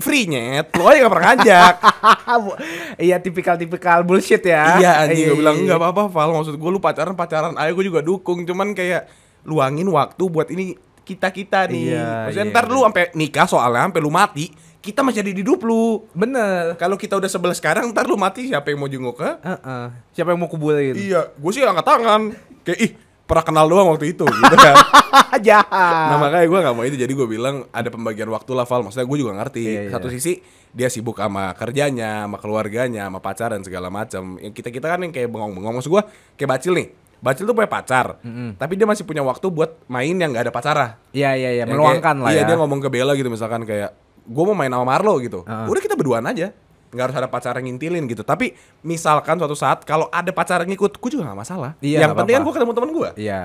free nyet lo aja gak pernah ngajak *laughs* iya tipikal-tipikal bullshit ya iya anjing gue iya, bilang iya, nggak iya. apa-apa Val maksud gue lu pacaran pacaran ayo gue juga dukung cuman kayak luangin waktu buat ini kita kita nih iya, maksudnya iya. ntar lu sampai nikah soalnya sampai lu mati kita masih ada di Duplu. Bener. Kalau kita udah sebelah sekarang, ntar lu mati siapa yang mau jenguk ha? Uh -uh. Siapa yang mau kubulin? Iya, gue sih angkat tangan. Kayak ih, pernah kenal doang waktu itu gitu kan. *laughs* Jahat. Nah makanya gue gak mau itu, jadi gue bilang ada pembagian waktu lah Val. Maksudnya gue juga ngerti. Iya, iya, Satu sisi dia sibuk sama kerjanya, sama keluarganya, sama pacar dan segala macam. Yang kita kita kan yang kayak bengong-bengong. Maksud gue kayak bacil nih. Bacil tuh punya pacar, mm -hmm. tapi dia masih punya waktu buat main yang gak ada pacara. Iya iya iya, meluangkan kayak, lah. Iya ya. dia ngomong ke Bella gitu misalkan kayak gue mau main sama Marlo gitu. Uh. Udah kita berduaan aja. Nggak harus ada pacar yang ngintilin gitu. Tapi misalkan suatu saat kalau ada pacar yang ngikut, gue juga gak masalah. Iya, yang penting kan gue ketemu temen gue. Iya.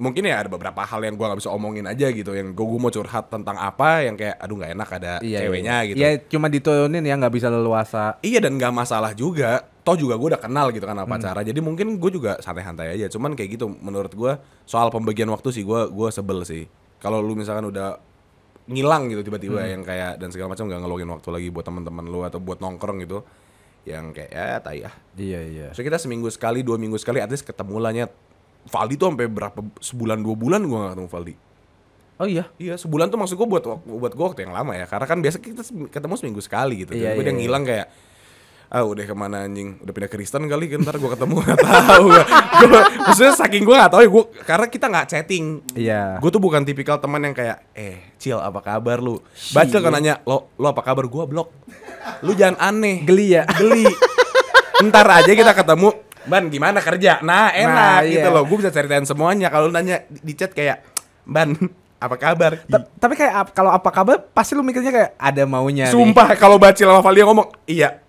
Mungkin ya ada beberapa hal yang gue gak bisa omongin aja gitu. Yang gue, mau curhat tentang apa yang kayak aduh gak enak ada iya, iya, ceweknya iya. gitu. Iya cuma diturunin ya gak bisa leluasa. Iya dan gak masalah juga. Toh juga gue udah kenal gitu kan apa hmm. Jadi mungkin gue juga santai-santai aja. Cuman kayak gitu menurut gue soal pembagian waktu sih gue gue sebel sih. Kalau lu misalkan udah ngilang gitu tiba-tiba hmm. yang kayak dan segala macam nggak ngeluangin waktu lagi buat teman-teman lu atau buat nongkrong gitu yang kayak ya tai ah. Iya iya. So kita seminggu sekali, dua minggu sekali at least ketemu lah nyet. Valdi tuh sampai berapa sebulan dua bulan gua gak ketemu Valdi. Oh iya. Iya, sebulan tuh maksud gua buat buat gua waktu yang lama ya. Karena kan biasa kita ketemu seminggu sekali gitu. Iya, Tapi yang iya, dia ngilang kayak ah udah kemana anjing udah pindah Kristen kali ntar gue ketemu *laughs* gak tahu gue maksudnya saking gue nggak tahu ya gue karena kita nggak chatting iya yeah. gue tuh bukan tipikal teman yang kayak eh cil apa kabar lu baca kan nanya lo lo apa kabar gue blok lu jangan aneh geli ya geli ntar aja kita ketemu ban gimana kerja nah, nah enak nah, gitu lo loh gue bisa ceritain semuanya kalau nanya di chat kayak ban *laughs* apa kabar? T Tapi kayak ap kalau apa kabar pasti lu mikirnya kayak ada maunya. Sumpah kalau Bacil sama Valia ngomong, "Iya,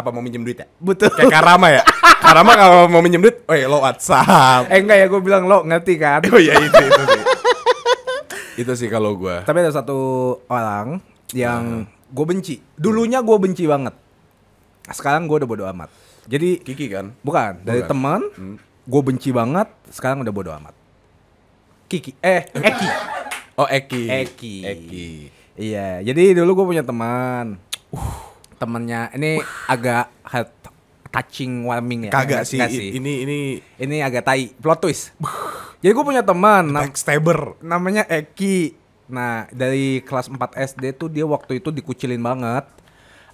apa mau minjem duit ya? Betul. Kayak Karama ya. Karama kalau mau minjem duit, eh lo WhatsApp." Eh enggak ya, gue bilang lo ngerti kan? Oh iya itu itu sih. itu sih kalau gue. Tapi ada satu orang yang hmm. Nah. gue benci. Dulunya gue benci banget. Sekarang gue udah bodo amat. Jadi Kiki kan? Bukan, bukan. dari teman hmm. gue benci banget, sekarang udah bodo amat. Kiki eh Eki. Oh Eki. Eki. Eki. Iya, jadi dulu gue punya teman. Uh, temennya ini Wah. agak hat, touching warming ya kagak sih, sih ini ini ini agak tai plot twist *laughs* jadi gue punya teman nam namanya Eki nah dari kelas 4 SD tuh dia waktu itu dikucilin banget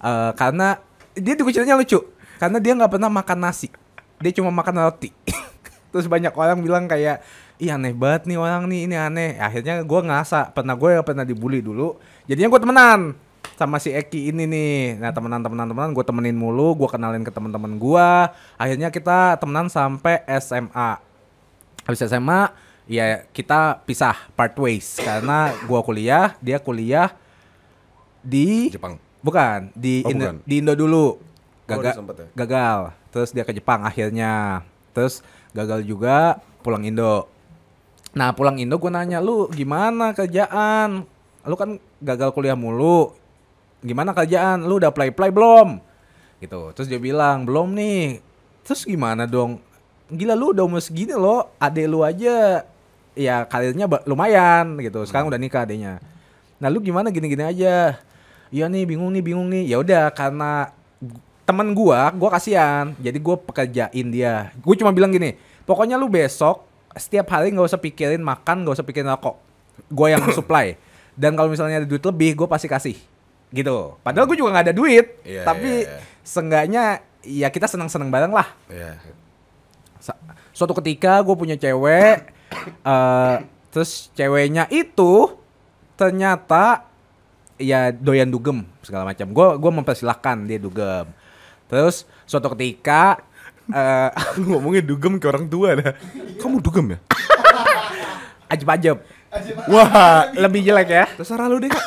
uh, karena dia dikucilinnya lucu karena dia nggak pernah makan nasi dia cuma makan roti *laughs* terus banyak orang bilang kayak iya aneh banget nih orang nih ini aneh Akhirnya gue ngerasa Pernah gue pernah dibully dulu Jadinya gue temenan sama si Eki ini nih. Nah temenan temenan temenan gue temenin mulu, gue kenalin ke temen temen gue. Akhirnya kita temenan sampai SMA. Habis SMA ya kita pisah part ways karena gue kuliah, dia kuliah di Jepang. Bukan di oh, Indo, bukan. di Indo dulu. Oh, gagal, oh, gagal. Terus dia ke Jepang akhirnya. Terus gagal juga pulang Indo. Nah pulang Indo gue nanya lu gimana kerjaan? Lu kan gagal kuliah mulu gimana kerjaan lu udah play play belum gitu terus dia bilang belum nih terus gimana dong gila lu udah umur segini lo? ade lu aja ya karirnya lumayan gitu sekarang hmm. udah nikah adeknya. nah lu gimana gini-gini aja iya nih bingung nih bingung nih ya udah karena temen gua gua kasihan jadi gua pekerjain dia gua cuma bilang gini pokoknya lu besok setiap hari nggak usah pikirin makan nggak usah pikirin rokok gua yang supply dan kalau misalnya ada duit lebih gua pasti kasih gitu. Padahal gue juga nggak ada duit, yeah, tapi yeah, yeah. seenggaknya ya kita seneng-seneng bareng lah. Yeah. Suatu ketika gue punya cewek, uh, *coughs* terus ceweknya itu ternyata ya doyan dugem segala macam. Gue gue mempersilahkan dia dugem. Terus suatu ketika uh, *laughs* lu ngomongin dugem ke orang tua dah. Kamu dugem ya? Ajib-ajib. Wah, lebih jelek ya. Terserah lu deh, Kak.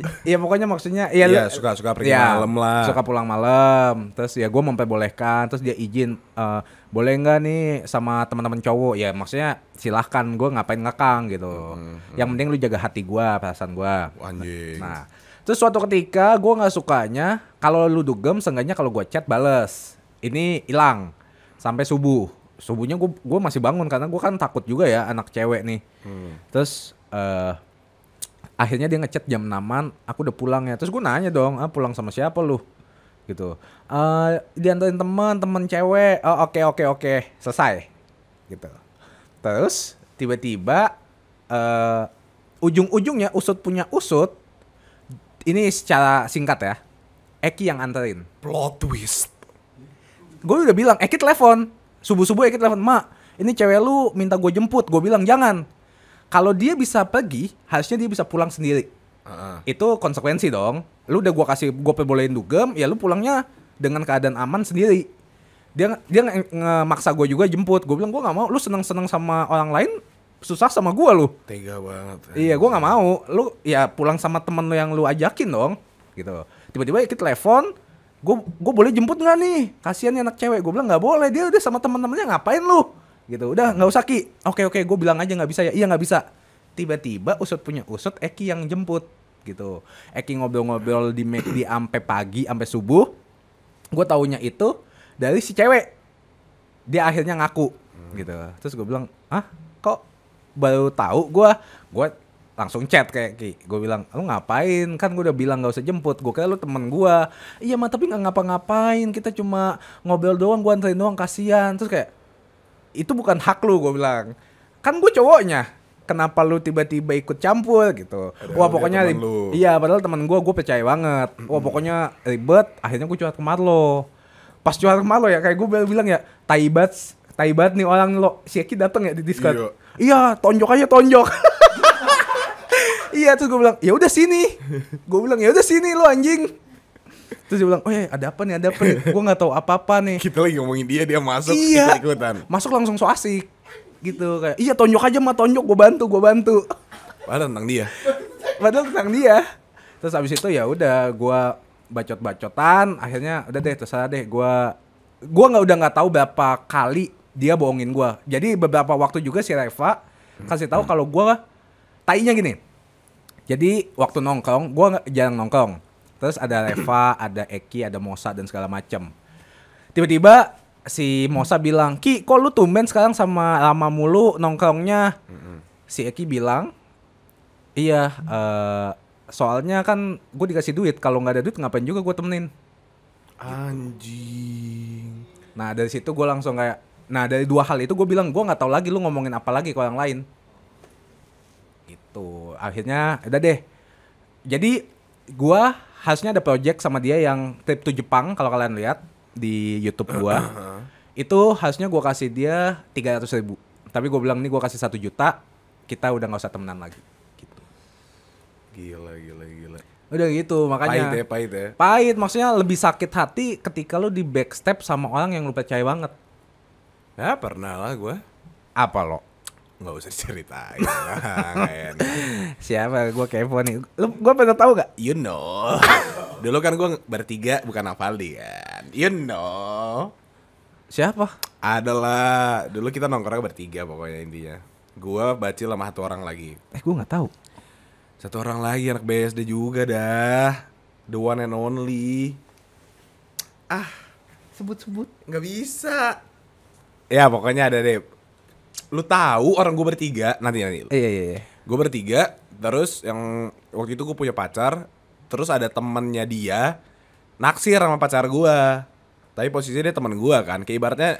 Iya, iya, iya pokoknya maksudnya Iya ya suka suka pergi ya, malam lah. Suka pulang malam. Terus ya gue memperbolehkan. Terus dia izin uh, boleh nggak nih sama teman-teman cowok ya maksudnya silahkan gue ngapain ngekang gitu. Hmm, hmm, hmm. Yang penting lu jaga hati gue perasaan gue. Anjing. Nah terus suatu ketika gue nggak sukanya kalau lu dugem seenggaknya kalau gue chat bales ini hilang sampai subuh. Subuhnya gue gue masih bangun karena gue kan takut juga ya anak cewek nih. Hmm. Terus uh, akhirnya dia ngechat jam naman aku udah pulang ya terus gue nanya dong ah pulang sama siapa lu gitu uh, diantarin teman teman cewek oh oke okay, oke okay, oke okay. selesai gitu terus tiba-tiba uh, ujung-ujungnya usut punya usut ini secara singkat ya Eki yang anterin plot twist gue udah bilang Eki telepon subuh subuh Eki telepon mak ini cewek lu minta gue jemput gue bilang jangan kalau dia bisa pergi, harusnya dia bisa pulang sendiri. Uh-uh. Itu konsekuensi dong. Lu udah gua kasih gua perbolehin dugem, ya lu pulangnya dengan keadaan aman sendiri. Dia dia ngemaksa nge gue juga jemput. Gue bilang gue nggak mau. Lu seneng-seneng sama orang lain, susah sama gue lu. Tega banget. Ya. Iya, gue nggak mau. Lu ya pulang sama temen lu yang lu ajakin dong, gitu. Tiba-tiba kita telepon, gue gue boleh jemput nggak nih? Kasihan anak cewek. Gue bilang nggak boleh. Dia udah sama temen-temennya ngapain lu? gitu udah nggak usah ki oke oke gue bilang aja nggak bisa ya iya nggak bisa tiba-tiba usut punya usut Eki yang jemput gitu Eki ngobrol-ngobrol di di ampe pagi ampe subuh gue taunya itu dari si cewek dia akhirnya ngaku hmm. gitu terus gue bilang ah kok baru tahu gue gue langsung chat kayak Ki. Gue bilang, lu ngapain? Kan gue udah bilang gak usah jemput. Gue kayak lu temen gue. Iya mah tapi nggak ngapa-ngapain. Kita cuma ngobrol doang. Gue anterin doang. kasihan Terus kayak, itu bukan hak lu gue bilang kan gue cowoknya kenapa lu tiba-tiba ikut campur gitu Adalah wah pokoknya temen lu. iya padahal teman gue gue percaya banget mm -hmm. wah pokoknya ribet akhirnya gue curhat ke lo pas curhat ke lo ya kayak gue bilang ya taibat taibat nih orang lo si Eki dateng ya di Discord iya, iya tonjok aja tonjok *laughs* iya terus gue bilang ya udah sini gue bilang ya udah sini lo anjing terus dia bilang oh ya ada apa nih ada apa nih gue gak tahu apa apa nih kita lagi ngomongin dia dia masuk iya, ikutan masuk langsung so asik gitu kayak iya tonjok aja mah tonjok gue bantu gue bantu padahal tentang dia padahal tentang dia terus abis itu ya udah gue bacot bacotan akhirnya udah deh terserah deh gue gue gak, udah gak tahu berapa kali dia bohongin gue jadi beberapa waktu juga si Reva kasih tahu kalau gue tainya gini jadi waktu nongkrong gue jarang nongkrong Terus ada Reva, ada Eki, ada Mosa dan segala macam. Tiba-tiba si Mosa bilang, Ki, kok lu tumben sekarang sama lama mulu nongkrongnya? Si Eki bilang, iya, uh, soalnya kan gue dikasih duit, kalau nggak ada duit ngapain juga gue temenin. Anjing. Nah dari situ gue langsung kayak, nah dari dua hal itu gue bilang gue nggak tahu lagi lu ngomongin apa lagi ke orang lain. Gitu. Akhirnya udah deh. Jadi gue harusnya ada project sama dia yang trip to Jepang kalau kalian lihat di YouTube gua. *clears throat* Uh-huh. itu harusnya gua kasih dia 300 ribu. Tapi gua bilang nih gua kasih satu juta, kita udah nggak usah temenan lagi. Gitu. Gila, gila, gila. Udah gitu, makanya pahit ya, pahit ya. Pahit, maksudnya lebih sakit hati ketika lu di backstep sama orang yang lu percaya banget. Ya, pernah lah gua. Apa lo? nggak usah cerita *laughs* siapa gue kepo nih lu gue pernah tau gak you know *laughs* dulu kan gue bertiga bukan Avaldi kan you know siapa adalah dulu kita nongkrong bertiga pokoknya intinya gue baca sama satu orang lagi eh gue nggak tau satu orang lagi anak BSD juga dah the one and only ah sebut-sebut nggak bisa ya pokoknya ada deh lu tahu orang gue bertiga nanti nanti. Iya iya iya. Gue bertiga terus yang waktu itu gue punya pacar terus ada temennya dia naksir sama pacar gue. Tapi posisinya dia teman gue kan. Kayak ibaratnya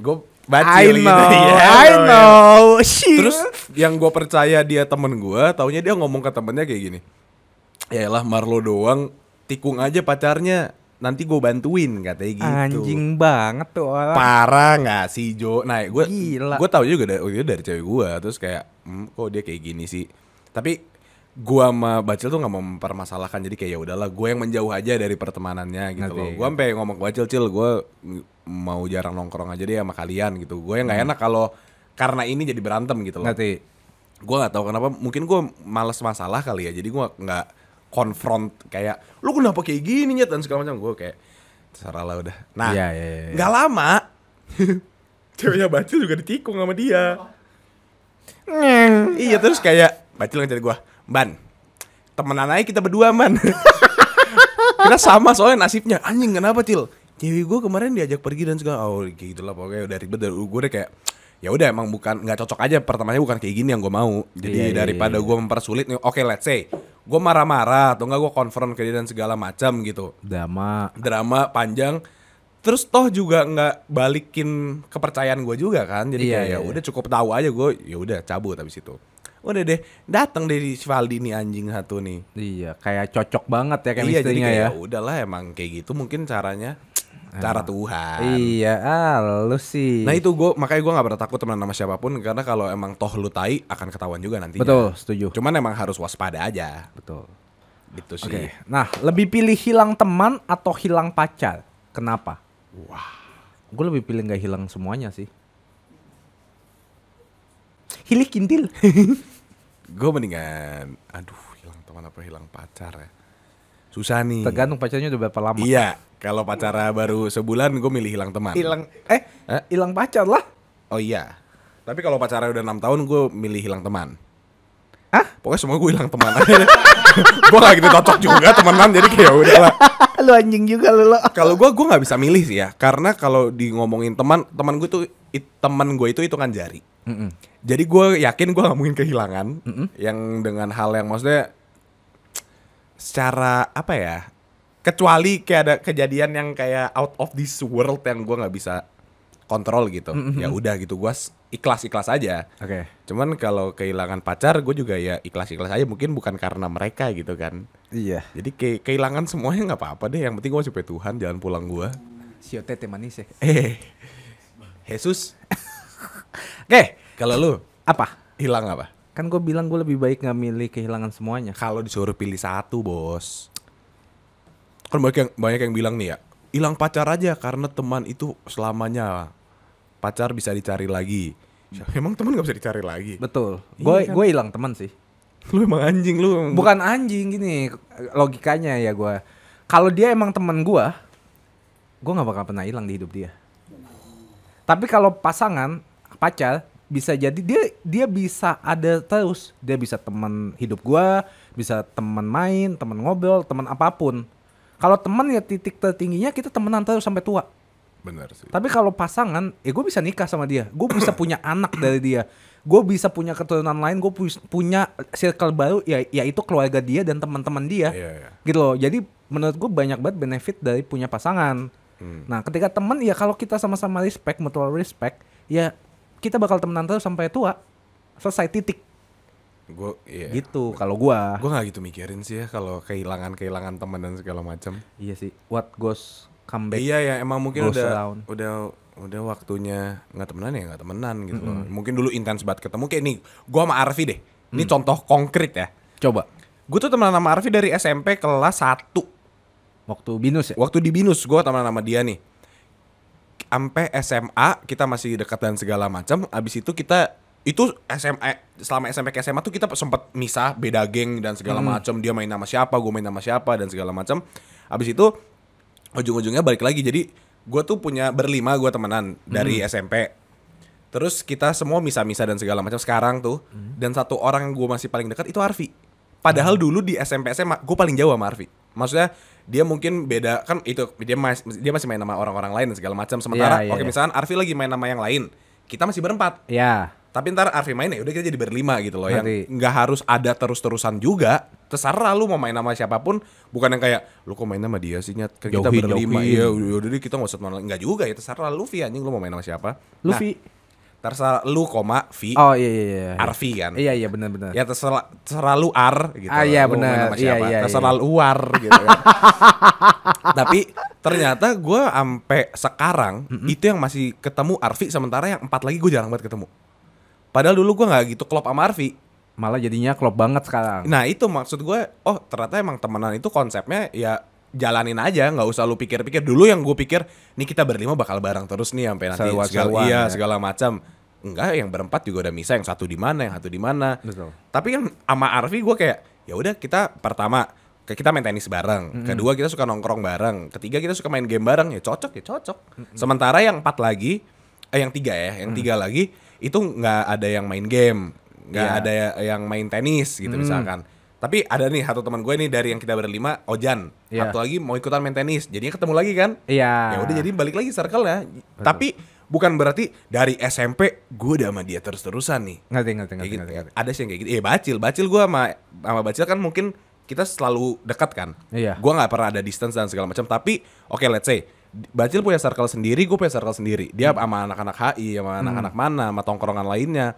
gue bacil I gitu. know, gitu *laughs* ya. I know. Yeah. *laughs* Terus yang gue percaya dia temen gue, taunya dia ngomong ke temennya kayak gini. Yaelah Marlo doang tikung aja pacarnya nanti gue bantuin katanya gitu anjing banget tuh orang. parah nggak sih Jo naik gue gue tau juga dari, dari cewek gue terus kayak hmm, kok dia kayak gini sih tapi gue sama Bacil tuh nggak mau mempermasalahkan jadi kayak ya udahlah gue yang menjauh aja dari pertemanannya gitu nanti, loh gue sampai ngomong ke Bacil Cil gue mau jarang nongkrong aja deh sama kalian gitu gue yang nggak hmm. enak kalau karena ini jadi berantem gitu loh nanti gue nggak tahu kenapa mungkin gue males masalah kali ya jadi gue nggak konfront kayak lu kenapa kayak gini ya dan segala macam gue kayak terserah lah udah nah yeah, yeah, yeah, lama *laughs* ceweknya bacil juga ditikung sama dia *laughs* iya terus kayak bacil ngajarin gue ban temenan aja kita berdua man *laughs* kita sama soalnya nasibnya anjing kenapa cil cewek gue kemarin diajak pergi dan segala oh kayak gitulah pokoknya udah ribet dari gue udah kayak ya udah emang bukan nggak cocok aja pertamanya bukan kayak gini yang gue mau jadi yeah, iya, daripada yeah, yeah. gue mempersulit nih oke okay, let's say gue marah-marah atau enggak gue konfront ke dia dan segala macam gitu drama drama panjang terus toh juga nggak balikin kepercayaan gue juga kan jadi yeah, kayak yeah, ya iya. udah cukup tahu aja gue ya udah cabut habis itu udah deh datang dari Valdi nih anjing satu nih iya kayak cocok banget ya iya, kayak ya. iya, jadi kayak ya udahlah emang kayak gitu mungkin caranya cara Tuhan. Iya, ah, lu sih. Nah itu gue makanya gue nggak pernah takut teman nama siapapun karena kalau emang toh lu tai akan ketahuan juga nanti. Betul, setuju. Cuman emang harus waspada aja. Betul. Gitu sih. Okay. Nah, lebih pilih hilang teman atau hilang pacar? Kenapa? Wah, gue lebih pilih nggak hilang semuanya sih. Hilik kintil. *laughs* gue mendingan, aduh, hilang teman apa hilang pacar ya? Susah nih. Tergantung pacarnya udah berapa lama. Iya, kalau pacara baru sebulan gue milih hilang teman. Hilang eh, eh? hilang eh? pacar lah. Oh iya. Tapi kalau pacara udah enam tahun gue milih hilang teman. Hah? Pokoknya semua gue hilang teman aja. *laughs* gue gak gitu cocok juga temenan jadi kayak ya udah lah. *laughs* Lu anjing juga lu. Kalau gue gue nggak bisa milih sih ya karena kalau di ngomongin teman teman gue tuh teman gue itu itu kan jari. Mm -mm. Jadi gue yakin gue gak mungkin kehilangan mm -mm. yang dengan hal yang maksudnya secara apa ya kecuali kayak ada kejadian yang kayak out of this world yang gue nggak bisa kontrol gitu mm-hmm. ya udah gitu gue ikhlas ikhlas aja oke okay. cuman kalau kehilangan pacar gue juga ya ikhlas ikhlas aja mungkin bukan karena mereka gitu kan iya jadi ke- kehilangan semuanya nggak apa apa deh yang penting gue sampai Tuhan jangan pulang gue siote manis ya eh Yesus *laughs* oke okay. kalau lu apa hilang apa kan gue bilang gue lebih baik nggak milih kehilangan semuanya kalau disuruh pilih satu bos kan banyak yang banyak yang bilang nih ya hilang pacar aja karena teman itu selamanya pacar bisa dicari lagi emang teman gak bisa dicari lagi betul gue iya gue kan? hilang teman sih *laughs* lu emang anjing lu emang bukan anjing gini logikanya ya gue kalau dia emang teman gue gue nggak bakal pernah hilang di hidup dia tapi kalau pasangan pacar bisa jadi dia dia bisa ada terus dia bisa teman hidup gue bisa teman main teman ngobrol teman apapun kalau teman ya titik tertingginya kita temenan terus sampai tua. Benar sih. Tapi kalau pasangan, ya gue bisa nikah sama dia. Gue bisa punya *coughs* anak dari dia. Gue bisa punya keturunan lain. Gue pu punya circle baru. Ya, yaitu keluarga dia dan teman-teman dia. Yeah, yeah. Gitu loh. Jadi menurut gue banyak banget benefit dari punya pasangan. Hmm. Nah, ketika teman ya kalau kita sama-sama respect, mutual respect, ya kita bakal temenan terus sampai tua. Selesai titik gue iya. Gitu kalau gue gue nggak gitu mikirin sih ya kalau kehilangan kehilangan teman dan segala macam. Iya sih. What goes comeback back. Iya ya emang mungkin udah around. udah udah waktunya nggak temenan ya nggak temenan gitu mm -hmm. loh. Mungkin dulu intens banget ketemu kayak nih gue sama Arfi deh. Ini mm. contoh konkret ya. Coba. Gue tuh temenan sama Arfi dari SMP kelas 1. Waktu Binus ya? Waktu di Binus gue temenan sama dia nih. Sampai SMA kita masih dekat dan segala macam. Abis itu kita itu SMA selama SMP ke SMA tuh kita sempat misah beda geng dan segala hmm. macam dia main nama siapa gue main nama siapa dan segala macam abis itu ujung-ujungnya balik lagi jadi gue tuh punya berlima gue temenan hmm. dari SMP terus kita semua misah-misah dan segala macam sekarang tuh hmm. dan satu orang gue masih paling dekat itu Arfi padahal hmm. dulu di SMP SMA gue paling jauh sama Arfi maksudnya dia mungkin beda kan itu dia masih dia masih main nama orang-orang lain dan segala macam sementara yeah, yeah, oke okay, iya. yeah. misalnya Arfi lagi main nama yang lain kita masih berempat yeah tapi ntar Arfi main ya udah kita jadi berlima gitu loh Nanti. yang nggak harus ada terus-terusan juga terserah lu mau main sama siapapun bukan yang kayak lu kok main sama dia sih nyat kan kita berlima jauhin. Iya, ya udah deh kita nggak usah main nggak juga ya terserah lu Vi anjing lu mau main sama siapa Luffy nah, terserah lu koma Vi oh iya iya iya, iya. Arvi kan iya iya benar benar ya terserah terserah lu Ar gitu ah, iya benar iya, iya terserah iya. lu War gitu kan *laughs* tapi ternyata gue sampai sekarang mm -hmm. itu yang masih ketemu Arvi sementara yang empat lagi gue jarang banget ketemu Padahal dulu gue nggak gitu klop sama Arfi. Malah jadinya klop banget sekarang. Nah itu maksud gue, oh ternyata emang temenan itu konsepnya ya jalanin aja nggak usah lu pikir-pikir dulu yang gue pikir nih kita berlima bakal bareng terus nih sampai nanti Sewa segala iya ya. segala macam enggak yang berempat juga udah misa yang satu di mana yang satu di mana tapi kan sama Arfi gue kayak ya udah kita pertama kita main tenis bareng, mm-hmm. kedua kita suka nongkrong bareng, ketiga kita suka main game bareng ya cocok ya cocok. Mm-hmm. Sementara yang empat lagi, eh yang tiga ya, yang mm-hmm. tiga lagi itu nggak ada yang main game nggak yeah. ada yang main tenis gitu hmm. misalkan tapi ada nih satu teman gue nih dari yang kita berlima, Ojan. Yeah. Satu lagi mau ikutan main tenis. Jadinya ketemu lagi kan? Iya. Yeah. Ya udah jadi balik lagi circle ya. Tapi bukan berarti dari SMP gue udah sama dia terus-terusan nih. Ngerti, ngerti, ngerti, gitu. ngerti, ngerti. Ada sih yang kayak gitu. Eh Bacil, Bacil gue sama sama Bacil kan mungkin kita selalu dekat kan. Iya. Yeah. Gue nggak pernah ada distance dan segala macam. Tapi oke okay, let's say Bacil punya circle sendiri, gue punya circle sendiri. Dia hmm. sama anak-anak HI, sama hmm. anak-anak hmm. mana, sama tongkrongan lainnya.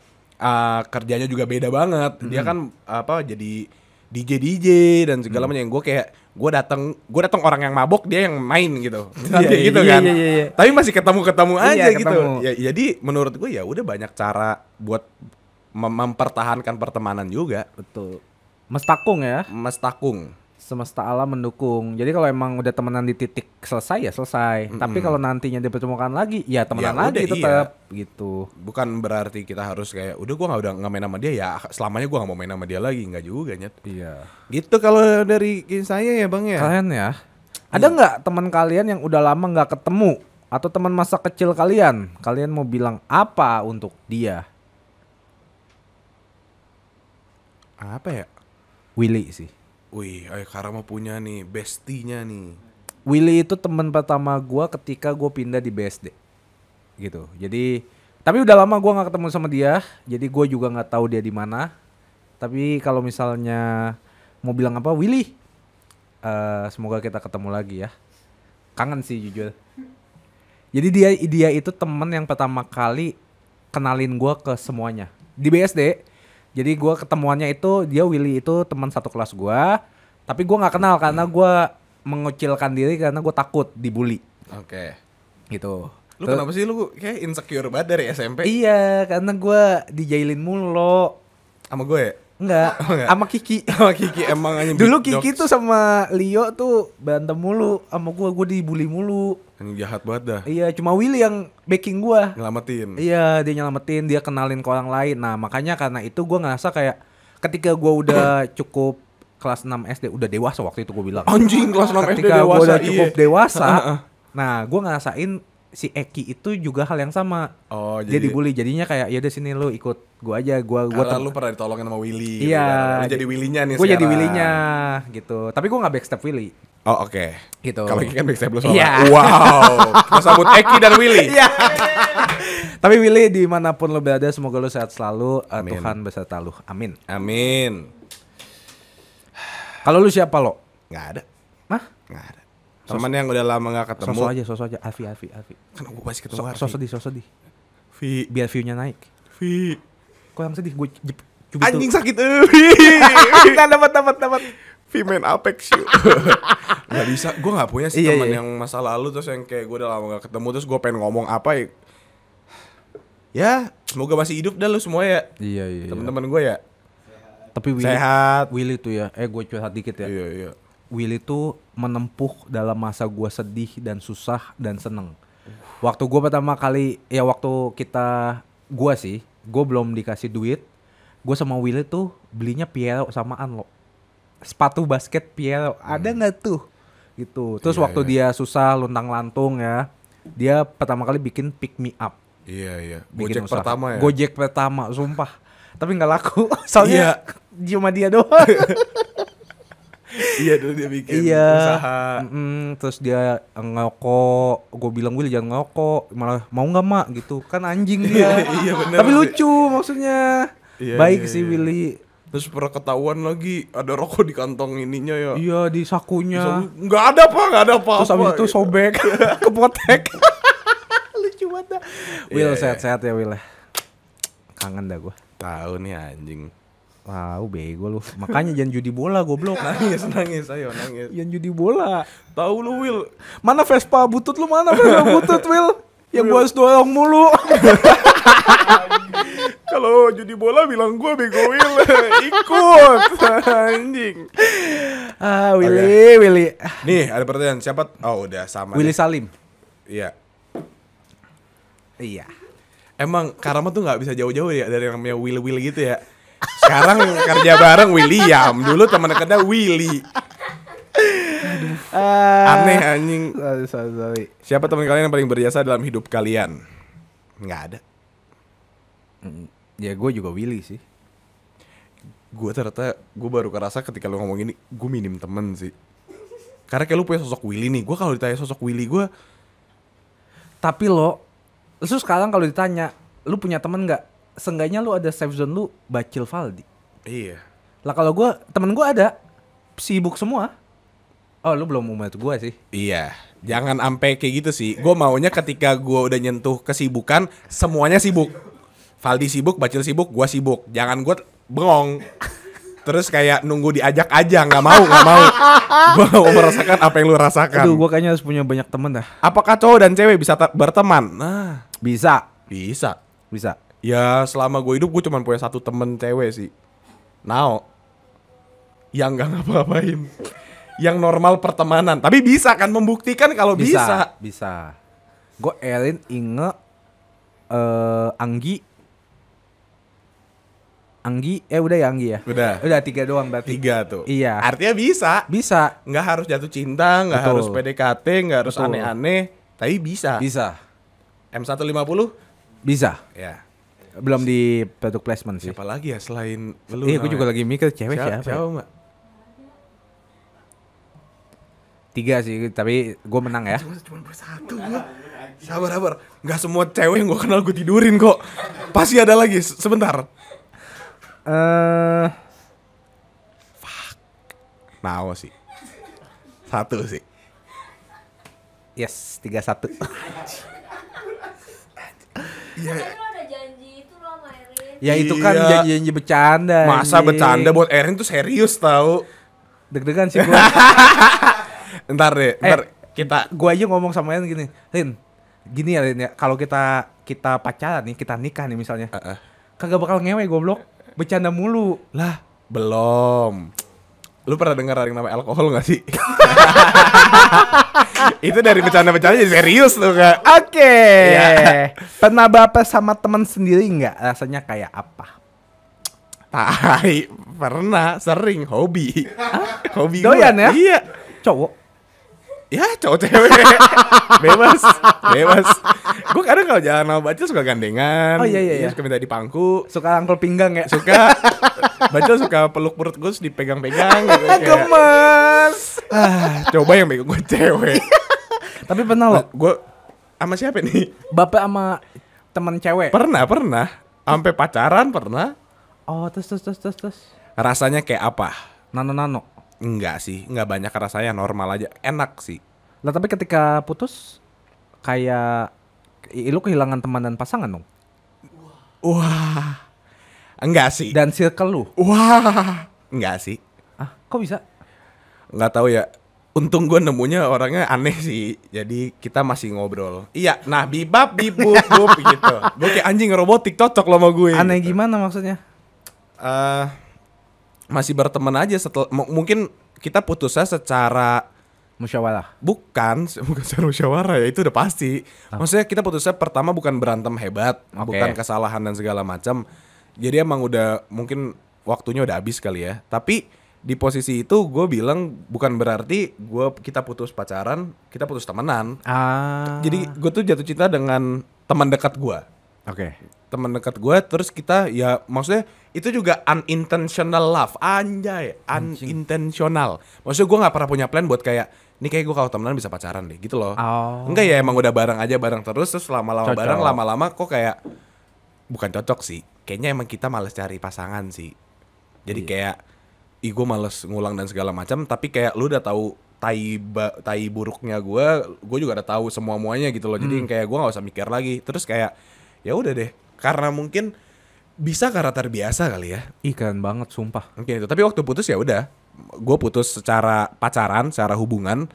Uh, kerjanya juga beda banget. Hmm. Dia kan apa jadi DJ DJ dan segala hmm. macam hmm. yang gue kayak gue datang gue datang orang yang mabok dia yang main gitu *laughs* Iya, yeah, gitu yeah, kan yeah, yeah, yeah. tapi masih iya, gitu. ketemu ketemu aja yeah, gitu Ya, jadi menurut gue ya udah banyak cara buat mem mempertahankan pertemanan juga betul mestakung ya mestakung semesta alam mendukung. Jadi kalau emang udah temenan di titik selesai ya selesai. Mm -hmm. Tapi kalau nantinya dipertemukan lagi, ya temenan ya, lagi tetap iya. gitu. Bukan berarti kita harus kayak udah gua nggak udah nggak main sama dia ya selamanya gua nggak mau main sama dia lagi nggak juga nyet. Iya. Gitu kalau dari saya ya bang ya. Kalian ya. Iya. Ada nggak teman kalian yang udah lama nggak ketemu atau teman masa kecil kalian? Kalian mau bilang apa untuk dia? Apa ya? Willy sih. Wih, Ayo eh, Karama punya nih, bestinya nih. Willy itu teman pertama gue ketika gue pindah di BSD, gitu. Jadi, tapi udah lama gue nggak ketemu sama dia, jadi gue juga nggak tahu dia di mana. Tapi kalau misalnya mau bilang apa, Willy, uh, semoga kita ketemu lagi ya. Kangen sih jujur. Jadi dia dia itu teman yang pertama kali kenalin gue ke semuanya di BSD jadi gue ketemuannya itu dia Willy itu teman satu kelas gue, tapi gue nggak kenal karena gue mengucilkan diri karena gue takut dibully. Oke. Okay. Gitu. Lu Tuh. kenapa sih lu kayak insecure banget dari SMP? Iya, karena gue dijailin mulu. Sama gue ya? Enggak, oh, Kiki. *laughs* Sama Kiki emang anjing. Dulu Kiki dogs. tuh sama Leo tuh berantem mulu sama gua, gua dibully mulu. Anjing jahat banget dah. Iya, cuma Willy yang backing gua. Nyelamatin. Iya, dia nyelamatin, dia kenalin ke orang lain. Nah, makanya karena itu gua ngerasa kayak ketika gua udah *coughs* cukup kelas 6 SD udah dewasa waktu itu gua bilang. Anjing kelas 6 ketika SD dewasa. Ketika gua udah cukup iya. dewasa. *coughs* nah, gua ngerasain si Eki itu juga hal yang sama. Oh, jadi, jadi dibully jadinya kayak ya udah sini lu ikut gua aja, gua gua Karena lu pernah ditolongin sama Willy. Gitu iya, kan. gitu, kan? jadi Willy-nya nih Gua sekarang. jadi Willy-nya gitu. Tapi gua nggak backstep Willy. Oh, oke. Okay. Gitu. Kalau Eki kan backstep lu sama. Yeah. Wow. sambut Eki dan Willy. Iya. Tapi Willy dimanapun lo berada semoga lo sehat selalu eh, Amin. Tuhan beserta lo Amin Amin Kalau lu siapa lo? Gak ada Mah? Gak ada Teman yang udah lama gak ketemu. Sosok aja, sosok aja. Avi, Avi, Avi. Kan gue masih ketemu Avi. Sosok di, sosok di. Vi. Biar view-nya naik. Vi. Kok yang sedih? Gue cubit Anjing sakit. Gak *laughs* nah, dapat, dapat, dapat. Vi main Apex yuk. *laughs* gak bisa. Gue gak punya sih iya, teman iya, iya. yang masa lalu terus yang kayak gue udah lama gak ketemu terus gue pengen ngomong apa ya. Ya, semoga masih hidup dah lu semua ya. Iya, iya. Temen-temen gue ya. Tapi Willy, sehat. Willy tuh ya. Eh, gue curhat dikit ya. Iya, iya. Willy tuh menempuh dalam masa gue sedih dan susah dan seneng. Waktu gue pertama kali ya waktu kita gue sih, gue belum dikasih duit. Gue sama Willy tuh belinya Piero sama anlo, Sepatu basket Piero hmm. ada gak tuh? Gitu. Iya, Terus iya, waktu iya. dia susah luntang lantung ya, dia pertama kali bikin pick me up. Iya iya. Gojek usaha. pertama ya. Gojek pertama, sumpah. Tapi gak laku, *laughs* soalnya iya. cuma dia doang. *laughs* iya dulu dia bikin iya, usaha mm, terus dia ngokok gue bilang Will jangan ngokok malah mau nggak mak gitu kan anjing dia *laughs* iya, bener, tapi lucu maksudnya iya, baik iya, sih iya. Willy Terus pernah ketahuan lagi ada rokok di kantong ininya ya. Iya di sakunya. Nggak ada apa, nggak ada apa. Terus abis itu iya. sobek, *laughs* *laughs* kepotek. Lucu banget. Iya, Will iya. sehat-sehat ya Will. Ya. Kangen dah gue. Tahu nih anjing. Tahu bego lu. Makanya jangan judi bola goblok. nangis nangis ayo nangis. Jangan judi bola. Tahu lu Will. Mana Vespa butut lu mana Vespa butut Will? Yang gua harus doang mulu. *laughs* Kalau judi bola bilang gua bego Will. *laughs* Ikut anjing. Ah Willy, okay. Willy. Nih ada pertanyaan siapa? Oh udah sama. Willy nih. Salim. Iya. Iya. Emang Karama tuh nggak bisa jauh-jauh ya dari yang namanya Will Will gitu ya. Sekarang kerja bareng William. Dulu teman dekatnya Willy. Aneh eh. anjing. Sorry, sorry, sorry. Siapa teman kalian yang paling berjasa dalam hidup kalian? Nggak ada. Ya gue juga Willy sih. Gue ternyata gue baru kerasa ketika lo ngomong ini, gue minim temen sih. Karena kayak lu punya sosok Willy nih. Gue kalau ditanya sosok Willy gue. Tapi lo, lu sekarang kalau ditanya, lu punya temen nggak? seenggaknya lu ada safe zone lu bacil Valdi. Iya. Lah kalau gua temen gua ada sibuk semua. Oh lu belum umat gua sih. Iya. Jangan ampe kayak gitu sih. Gua maunya ketika gua udah nyentuh kesibukan semuanya sibuk. Valdi sibuk, Bacil sibuk, gua sibuk. Jangan gua bengong. Terus kayak nunggu diajak aja, nggak mau, nggak mau. Gua mau merasakan apa yang lu rasakan. Aduh, gua kayaknya harus punya banyak temen dah. Apakah cowok dan cewek bisa berteman? Nah, bisa. Bisa. Bisa ya selama gue hidup gue cuma punya satu temen cewek sih Nao yang gak ngapa-ngapain yang normal pertemanan tapi bisa kan membuktikan kalau bisa bisa, bisa. gue Erin Inge uh, Anggi Anggi eh udah ya Anggi ya udah udah tiga doang berarti tiga tuh iya artinya bisa bisa nggak harus jatuh cinta nggak harus PDKT nggak harus aneh-aneh tapi bisa bisa M150 bisa ya belum di product placement sih. Siapa lagi ya selain lu? Iya, gue juga lagi mikir cewek siapa. Siapa, ya? siapa Mbak? Tiga sih, tapi gue menang ya. Cuma, cuma satu gue. Sabar, sabar. Gak semua cewek yang gue kenal gue tidurin kok. Pasti ada lagi, sebentar. Eh, uh, fuck. mau sih. Satu sih. Yes, tiga satu. Iya. Ya itu kan iya. kan janji-janji bercanda. Masa bercanda buat Erin tuh serius tau. Deg-degan sih gua. *laughs* ntar deh, eh, ntar kita gua aja ngomong sama Erin gini, Rin, gini ya Rin ya, kalau kita kita pacaran nih, kita nikah nih misalnya. Uh -uh. Kagak bakal ngewe goblok, bercanda mulu. Lah, belum. Lu pernah dengar yang namanya alkohol gak sih? *laughs* itu dari bercanda-bercanda jadi serius tuh kak? Oke. Okay. Iya. Yeah. *laughs* Pernah baper sama teman sendiri nggak? Rasanya kayak apa? Tai, pernah, sering, hobi. Hah? hobi Doyan ya? Iya. Cowok. Ya cowok cewek *laughs* Bebas Bebas Gue kadang kalau jalan sama Bacil suka gandengan Oh iya iya, iya. Suka minta dipangku Suka angkel pinggang ya Suka *laughs* Baca suka peluk perut gue dipegang-pegang gitu, Gemes ah, Coba yang bego gue cewek tapi pernah lo Gue sama siapa nih? Bapak sama teman cewek. Pernah, pernah. Sampai pacaran pernah. Oh, terus terus terus terus terus. Rasanya kayak apa? Nano nano. Enggak sih, enggak banyak rasanya normal aja. Enak sih. Lah tapi ketika putus kayak lu kehilangan teman dan pasangan dong. Wah. Enggak sih. Dan circle lu. Wah. Enggak sih. Ah, kok bisa? Enggak tahu ya. Untung gue nemunya orangnya aneh sih, jadi kita masih ngobrol. Iya, nah bibab bibup bup gitu. Gue kayak anjing robotik cocok lo sama gue. Aneh gitu. gimana maksudnya? Uh, masih berteman aja setelah mungkin kita putusnya secara musyawarah. Bukan, bukan secara musyawarah ya itu udah pasti. Ah. Maksudnya kita putusnya pertama bukan berantem hebat, okay. bukan kesalahan dan segala macam. Jadi emang udah mungkin waktunya udah habis kali ya. Tapi di posisi itu gue bilang bukan berarti gue kita putus pacaran kita putus temenan ah. jadi gue tuh jatuh cinta dengan teman dekat gue oke okay. teman dekat gue terus kita ya maksudnya itu juga unintentional love anjay unintentional maksudnya gue nggak pernah punya plan buat kayak ini kayak gue kalau temenan bisa pacaran deh gitu loh oh. enggak ya emang udah bareng aja bareng terus terus lama-lama bareng lama-lama kok kayak bukan cocok sih kayaknya emang kita males cari pasangan sih jadi yeah. kayak ih gue males ngulang dan segala macam tapi kayak lu udah tahu tai ba, tai buruknya gue gue juga udah tahu semua muanya gitu loh hmm. jadi kayak gue nggak usah mikir lagi terus kayak ya udah deh karena mungkin bisa karena terbiasa kali ya Ikan banget sumpah mungkin itu tapi waktu putus ya udah gue putus secara pacaran secara hubungan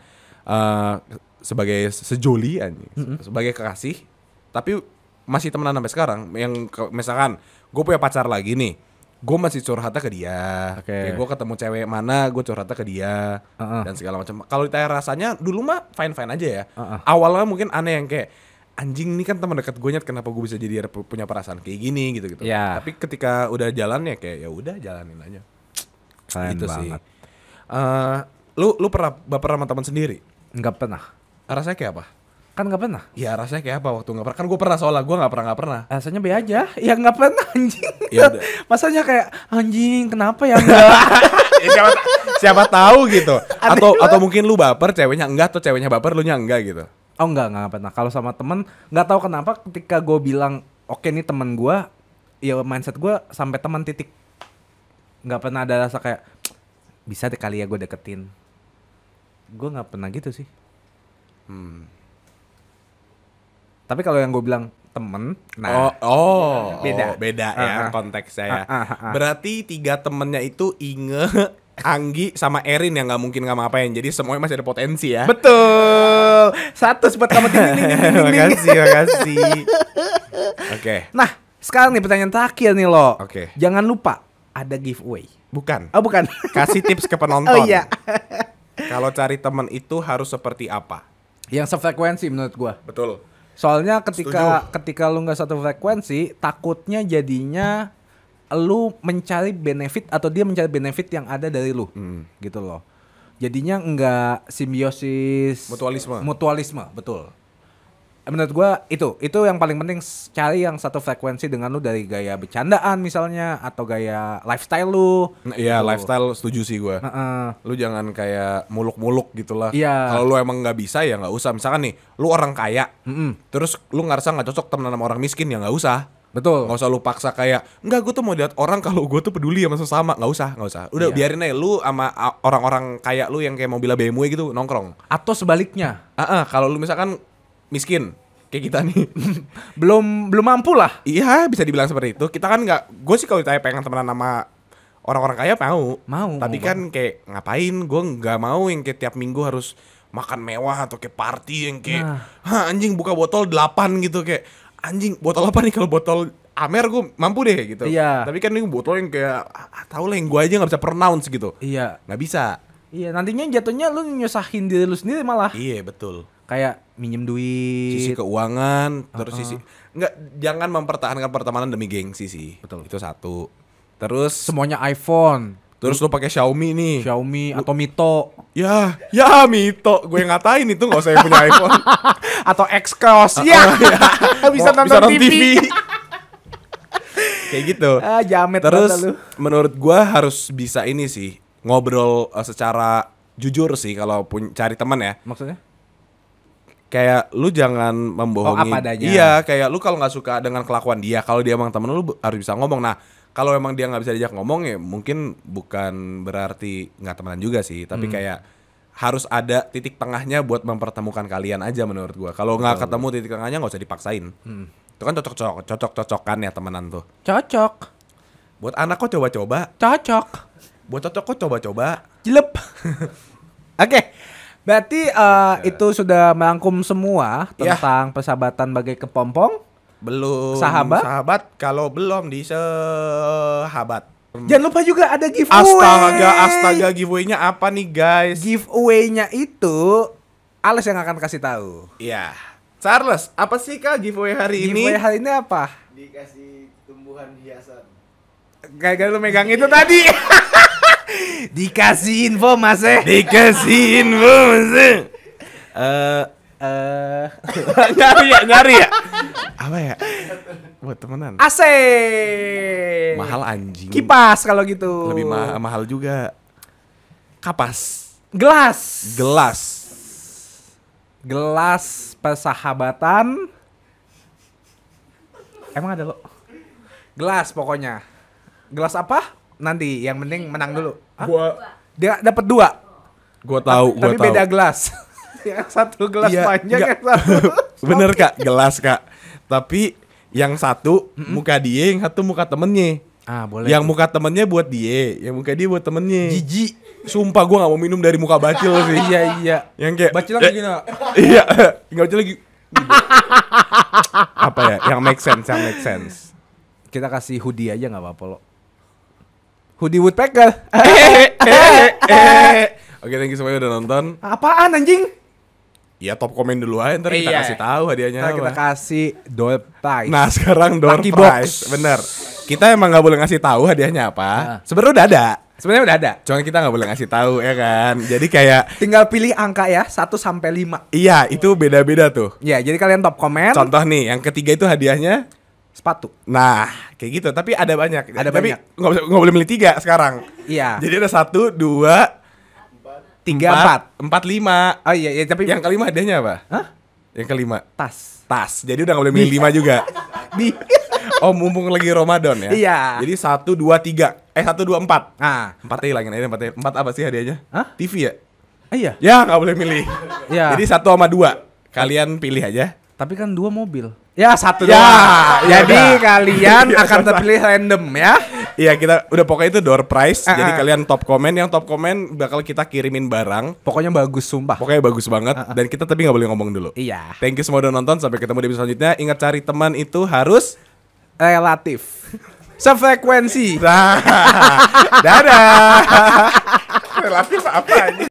uh, sebagai sejoli anjing -hmm. sebagai kekasih tapi masih temenan sampai sekarang yang misalkan gue punya pacar lagi nih gue masih curhatnya ke dia. Oke. Okay. gue ketemu cewek mana, gue curhatnya ke dia uh -uh. dan segala macam. Kalau ditanya rasanya dulu mah fine fine aja ya. Uh -uh. Awalnya mungkin aneh yang kayak anjing ini kan teman dekat gue nyet kenapa gue bisa jadi punya perasaan kayak gini gitu gitu. Iya. Yeah. Tapi ketika udah jalan ya kayak ya udah jalanin aja. Keren gitu banget. sih. Eh, uh, lu lu pernah baper sama teman sendiri? Enggak pernah. Rasanya kayak apa? Kan nggak pernah? Ya rasanya kayak apa waktu nggak pernah? Kan gue pernah soalnya, gue nggak pernah nggak pernah. Rasanya be aja, ya nggak pernah anjing. Ya *laughs* Masanya kayak anjing kenapa ya enggak? *laughs* Ya, siapa, siapa tahu gitu. atau atau mungkin lu baper, ceweknya enggak atau ceweknya baper, lu nya enggak gitu. Oh enggak, enggak pernah. Kalau sama temen, nggak tahu kenapa ketika gue bilang, oke ini nih temen gue, ya mindset gue sampai teman titik. Nggak pernah ada rasa kayak, bisa deh kali ya gue deketin. Gue nggak pernah gitu sih. Hmm. Tapi kalau yang gue bilang temen, nah oh, oh beda, oh, beda ya uh, ah, -huh. Ah. konteksnya ya. Uh, ah, -huh. Berarti tiga temennya itu Inge, *laughs* Anggi sama Erin yang nggak mungkin nggak ngapain. Jadi semuanya masih ada potensi ya. Betul. Satu sempat kamu tinggi. *laughs* Makasih, makasih. Oke. Okay. Nah, sekarang nih pertanyaan terakhir nih lo. Oke. Okay. Jangan lupa ada giveaway. Bukan. Oh, bukan. Kasih *laughs* tips ke oh, penonton. oh iya. Kalau cari temen itu harus seperti apa? Yang sefrekuensi menurut gua. Betul. Soalnya ketika Setuju. ketika lu nggak satu frekuensi, takutnya jadinya lu mencari benefit atau dia mencari benefit yang ada dari lu. Hmm. Gitu loh. Jadinya enggak simbiosis mutualisme. Mutualisme, betul menurut gue itu itu yang paling penting cari yang satu frekuensi dengan lu dari gaya bercandaan misalnya atau gaya lifestyle lu iya gitu. lifestyle setuju sih gue uh -uh. lu jangan kayak muluk-muluk gitulah yeah. kalau lu emang nggak bisa ya nggak usah misalkan nih lu orang kaya mm hmm terus lu ngerasa nggak cocok temenan sama orang miskin ya nggak usah Betul. nggak usah lu paksa kayak nggak gue tuh mau lihat orang kalau gue tuh peduli sama sesama. Gak usah, nggak usah. Udah iya. biarin aja lu sama orang-orang kayak lu yang kayak mobil BMW gitu nongkrong. Atau sebaliknya. Heeh, uh -uh, kalau lu misalkan miskin kayak kita nih *laughs* belum belum mampu lah iya bisa dibilang seperti itu kita kan nggak gue sih kalau ditanya pengen temenan sama orang-orang kaya mau mau tapi kan kayak ngapain gue nggak mau yang kayak tiap minggu harus makan mewah atau kayak party yang kayak nah. Hah, anjing buka botol 8 gitu kayak anjing botol apa nih kalau botol Amer gue mampu deh gitu. Iya. Tapi kan ini botol yang kayak ah, tahu lah yang gue aja nggak bisa pronounce gitu. Iya. Nggak bisa. Iya nantinya jatuhnya lu nyusahin diri lu sendiri malah. Iya betul. Kayak minjem duit sisi keuangan uh-uh. terus sisi nggak jangan mempertahankan pertemanan demi gengsi sih betul itu satu terus semuanya iPhone Terus lu pakai Xiaomi nih. Xiaomi lu, atau Mito. Ya, ya Mito. Gue ngatain itu nggak usah yang punya iPhone. *laughs* atau Xcross. ya. *laughs* ya. *laughs* bisa nonton TV. TV. Kayak gitu. Ah, jamet Terus lu. menurut gue harus bisa ini sih ngobrol uh, secara jujur sih kalau pun cari teman ya. Maksudnya? kayak lu jangan membohongi. Oh, apa adanya. Iya, kayak lu kalau nggak suka dengan kelakuan dia, kalau dia emang temen lu harus bisa ngomong. Nah, kalau emang dia nggak bisa diajak ngomong ya mungkin bukan berarti nggak temenan juga sih, tapi hmm. kayak harus ada titik tengahnya buat mempertemukan kalian aja menurut gua. Kalau nggak ketemu titik tengahnya nggak usah dipaksain. Hmm. Itu kan cocok cocok cocok cocokan ya temenan tuh. Cocok. Buat anak kok coba-coba. Cocok. Buat cocok kok coba-coba. Jelep. *laughs* Oke. Okay. Berarti uh, ya. itu sudah merangkum semua iya. tentang ya. persahabatan bagai kepompong? Belum. Sahabat? Sahabat kalau belum di sahabat. Jangan lupa juga ada giveaway. Astaga, astaga giveaway-nya apa nih guys? Giveaway-nya itu Alex yang akan kasih tahu. Iya. Charles, apa sih kak giveaway hari giveaway ini? Giveaway hari ini apa? Dikasih tumbuhan hiasan. Kayak lu megang itu tadi. *laughs* Dikasih info mas eh. Dikasih info mas eh. Uh, *laughs* nyari ya, nyari ya. Apa ya? Buat temenan. AC. Mahal anjing. Kipas kalau gitu. Lebih ma mahal juga. Kapas. Gelas. Gelas. Gelas persahabatan. Emang ada lo? Gelas pokoknya. Gelas apa? nanti yang penting iya, menang dulu Hah? gua dia dapat dua gua tahu gua tapi tahu. beda gelas *laughs* ya, iya, yang satu gelas *laughs* ya, panjang gak. yang satu bener kak gelas kak tapi yang satu mm muka dia yang satu muka temennya ah boleh yang muka temennya buat dia yang muka dia buat temennya jiji sumpah gua nggak mau minum dari muka bacil *laughs* sih iya iya yang kayak bacil lagi eh, gini iya nggak bacil lagi apa ya yang make sense yang make sense kita kasih hoodie aja nggak apa-apa lo Hoodie Woodpecker. *laughs* Oke, thank you semuanya udah nonton. Apaan anjing? Ya top komen dulu aja ntar kita iya. kasih tahu hadiahnya. kita kasih door prize. Nah sekarang door Lucky prize, box. bener. Kita emang nggak boleh ngasih tahu hadiahnya apa. Nah. Sebenarnya udah ada. Sebenarnya udah ada. Cuman kita nggak boleh ngasih tahu ya kan. Jadi kayak tinggal pilih angka ya, 1 sampai 5. Iya, itu beda-beda tuh. Iya, jadi kalian top komen. Contoh nih, yang ketiga itu hadiahnya sepatu. Nah, kayak gitu. Tapi ada banyak. Ada Tapi banyak. Nggak boleh boleh milih tiga sekarang. Iya. Jadi ada satu, dua, tiga, empat, empat, empat lima. Oh iya, iya. Tapi yang kelima adanya apa? Hah? Yang kelima. Tas. Tas. Jadi udah nggak boleh milih lima juga. *laughs* Di. *laughs* Oh, mumpung lagi Ramadan ya. Iya. Jadi satu, dua, tiga. Eh, satu, dua, empat. Ah. Empat hilangin aja, empat Empat apa sih hadiahnya? Hah? TV ya? Ah, iya. Ya, nggak boleh milih. Iya. Jadi satu sama dua. Kalian pilih aja. Tapi kan dua mobil. Ya satu ya, doang. Ya jadi *laughs* ya. kalian akan terpilih random ya. Iya kita udah pokoknya itu door prize. Uh -uh. Jadi ah. kalian top komen yang top komen bakal kita kirimin barang. Pokoknya bagus sumpah. Pokoknya bagus banget uh -uh. dan kita tapi nggak boleh ngomong dulu. Iya. Thank you semua udah nonton sampai ketemu di episode selanjutnya. Ingat cari teman itu harus relatif. *laughs* Sefrekuensi. Nah. *laughs* dadah. relatif apa ini?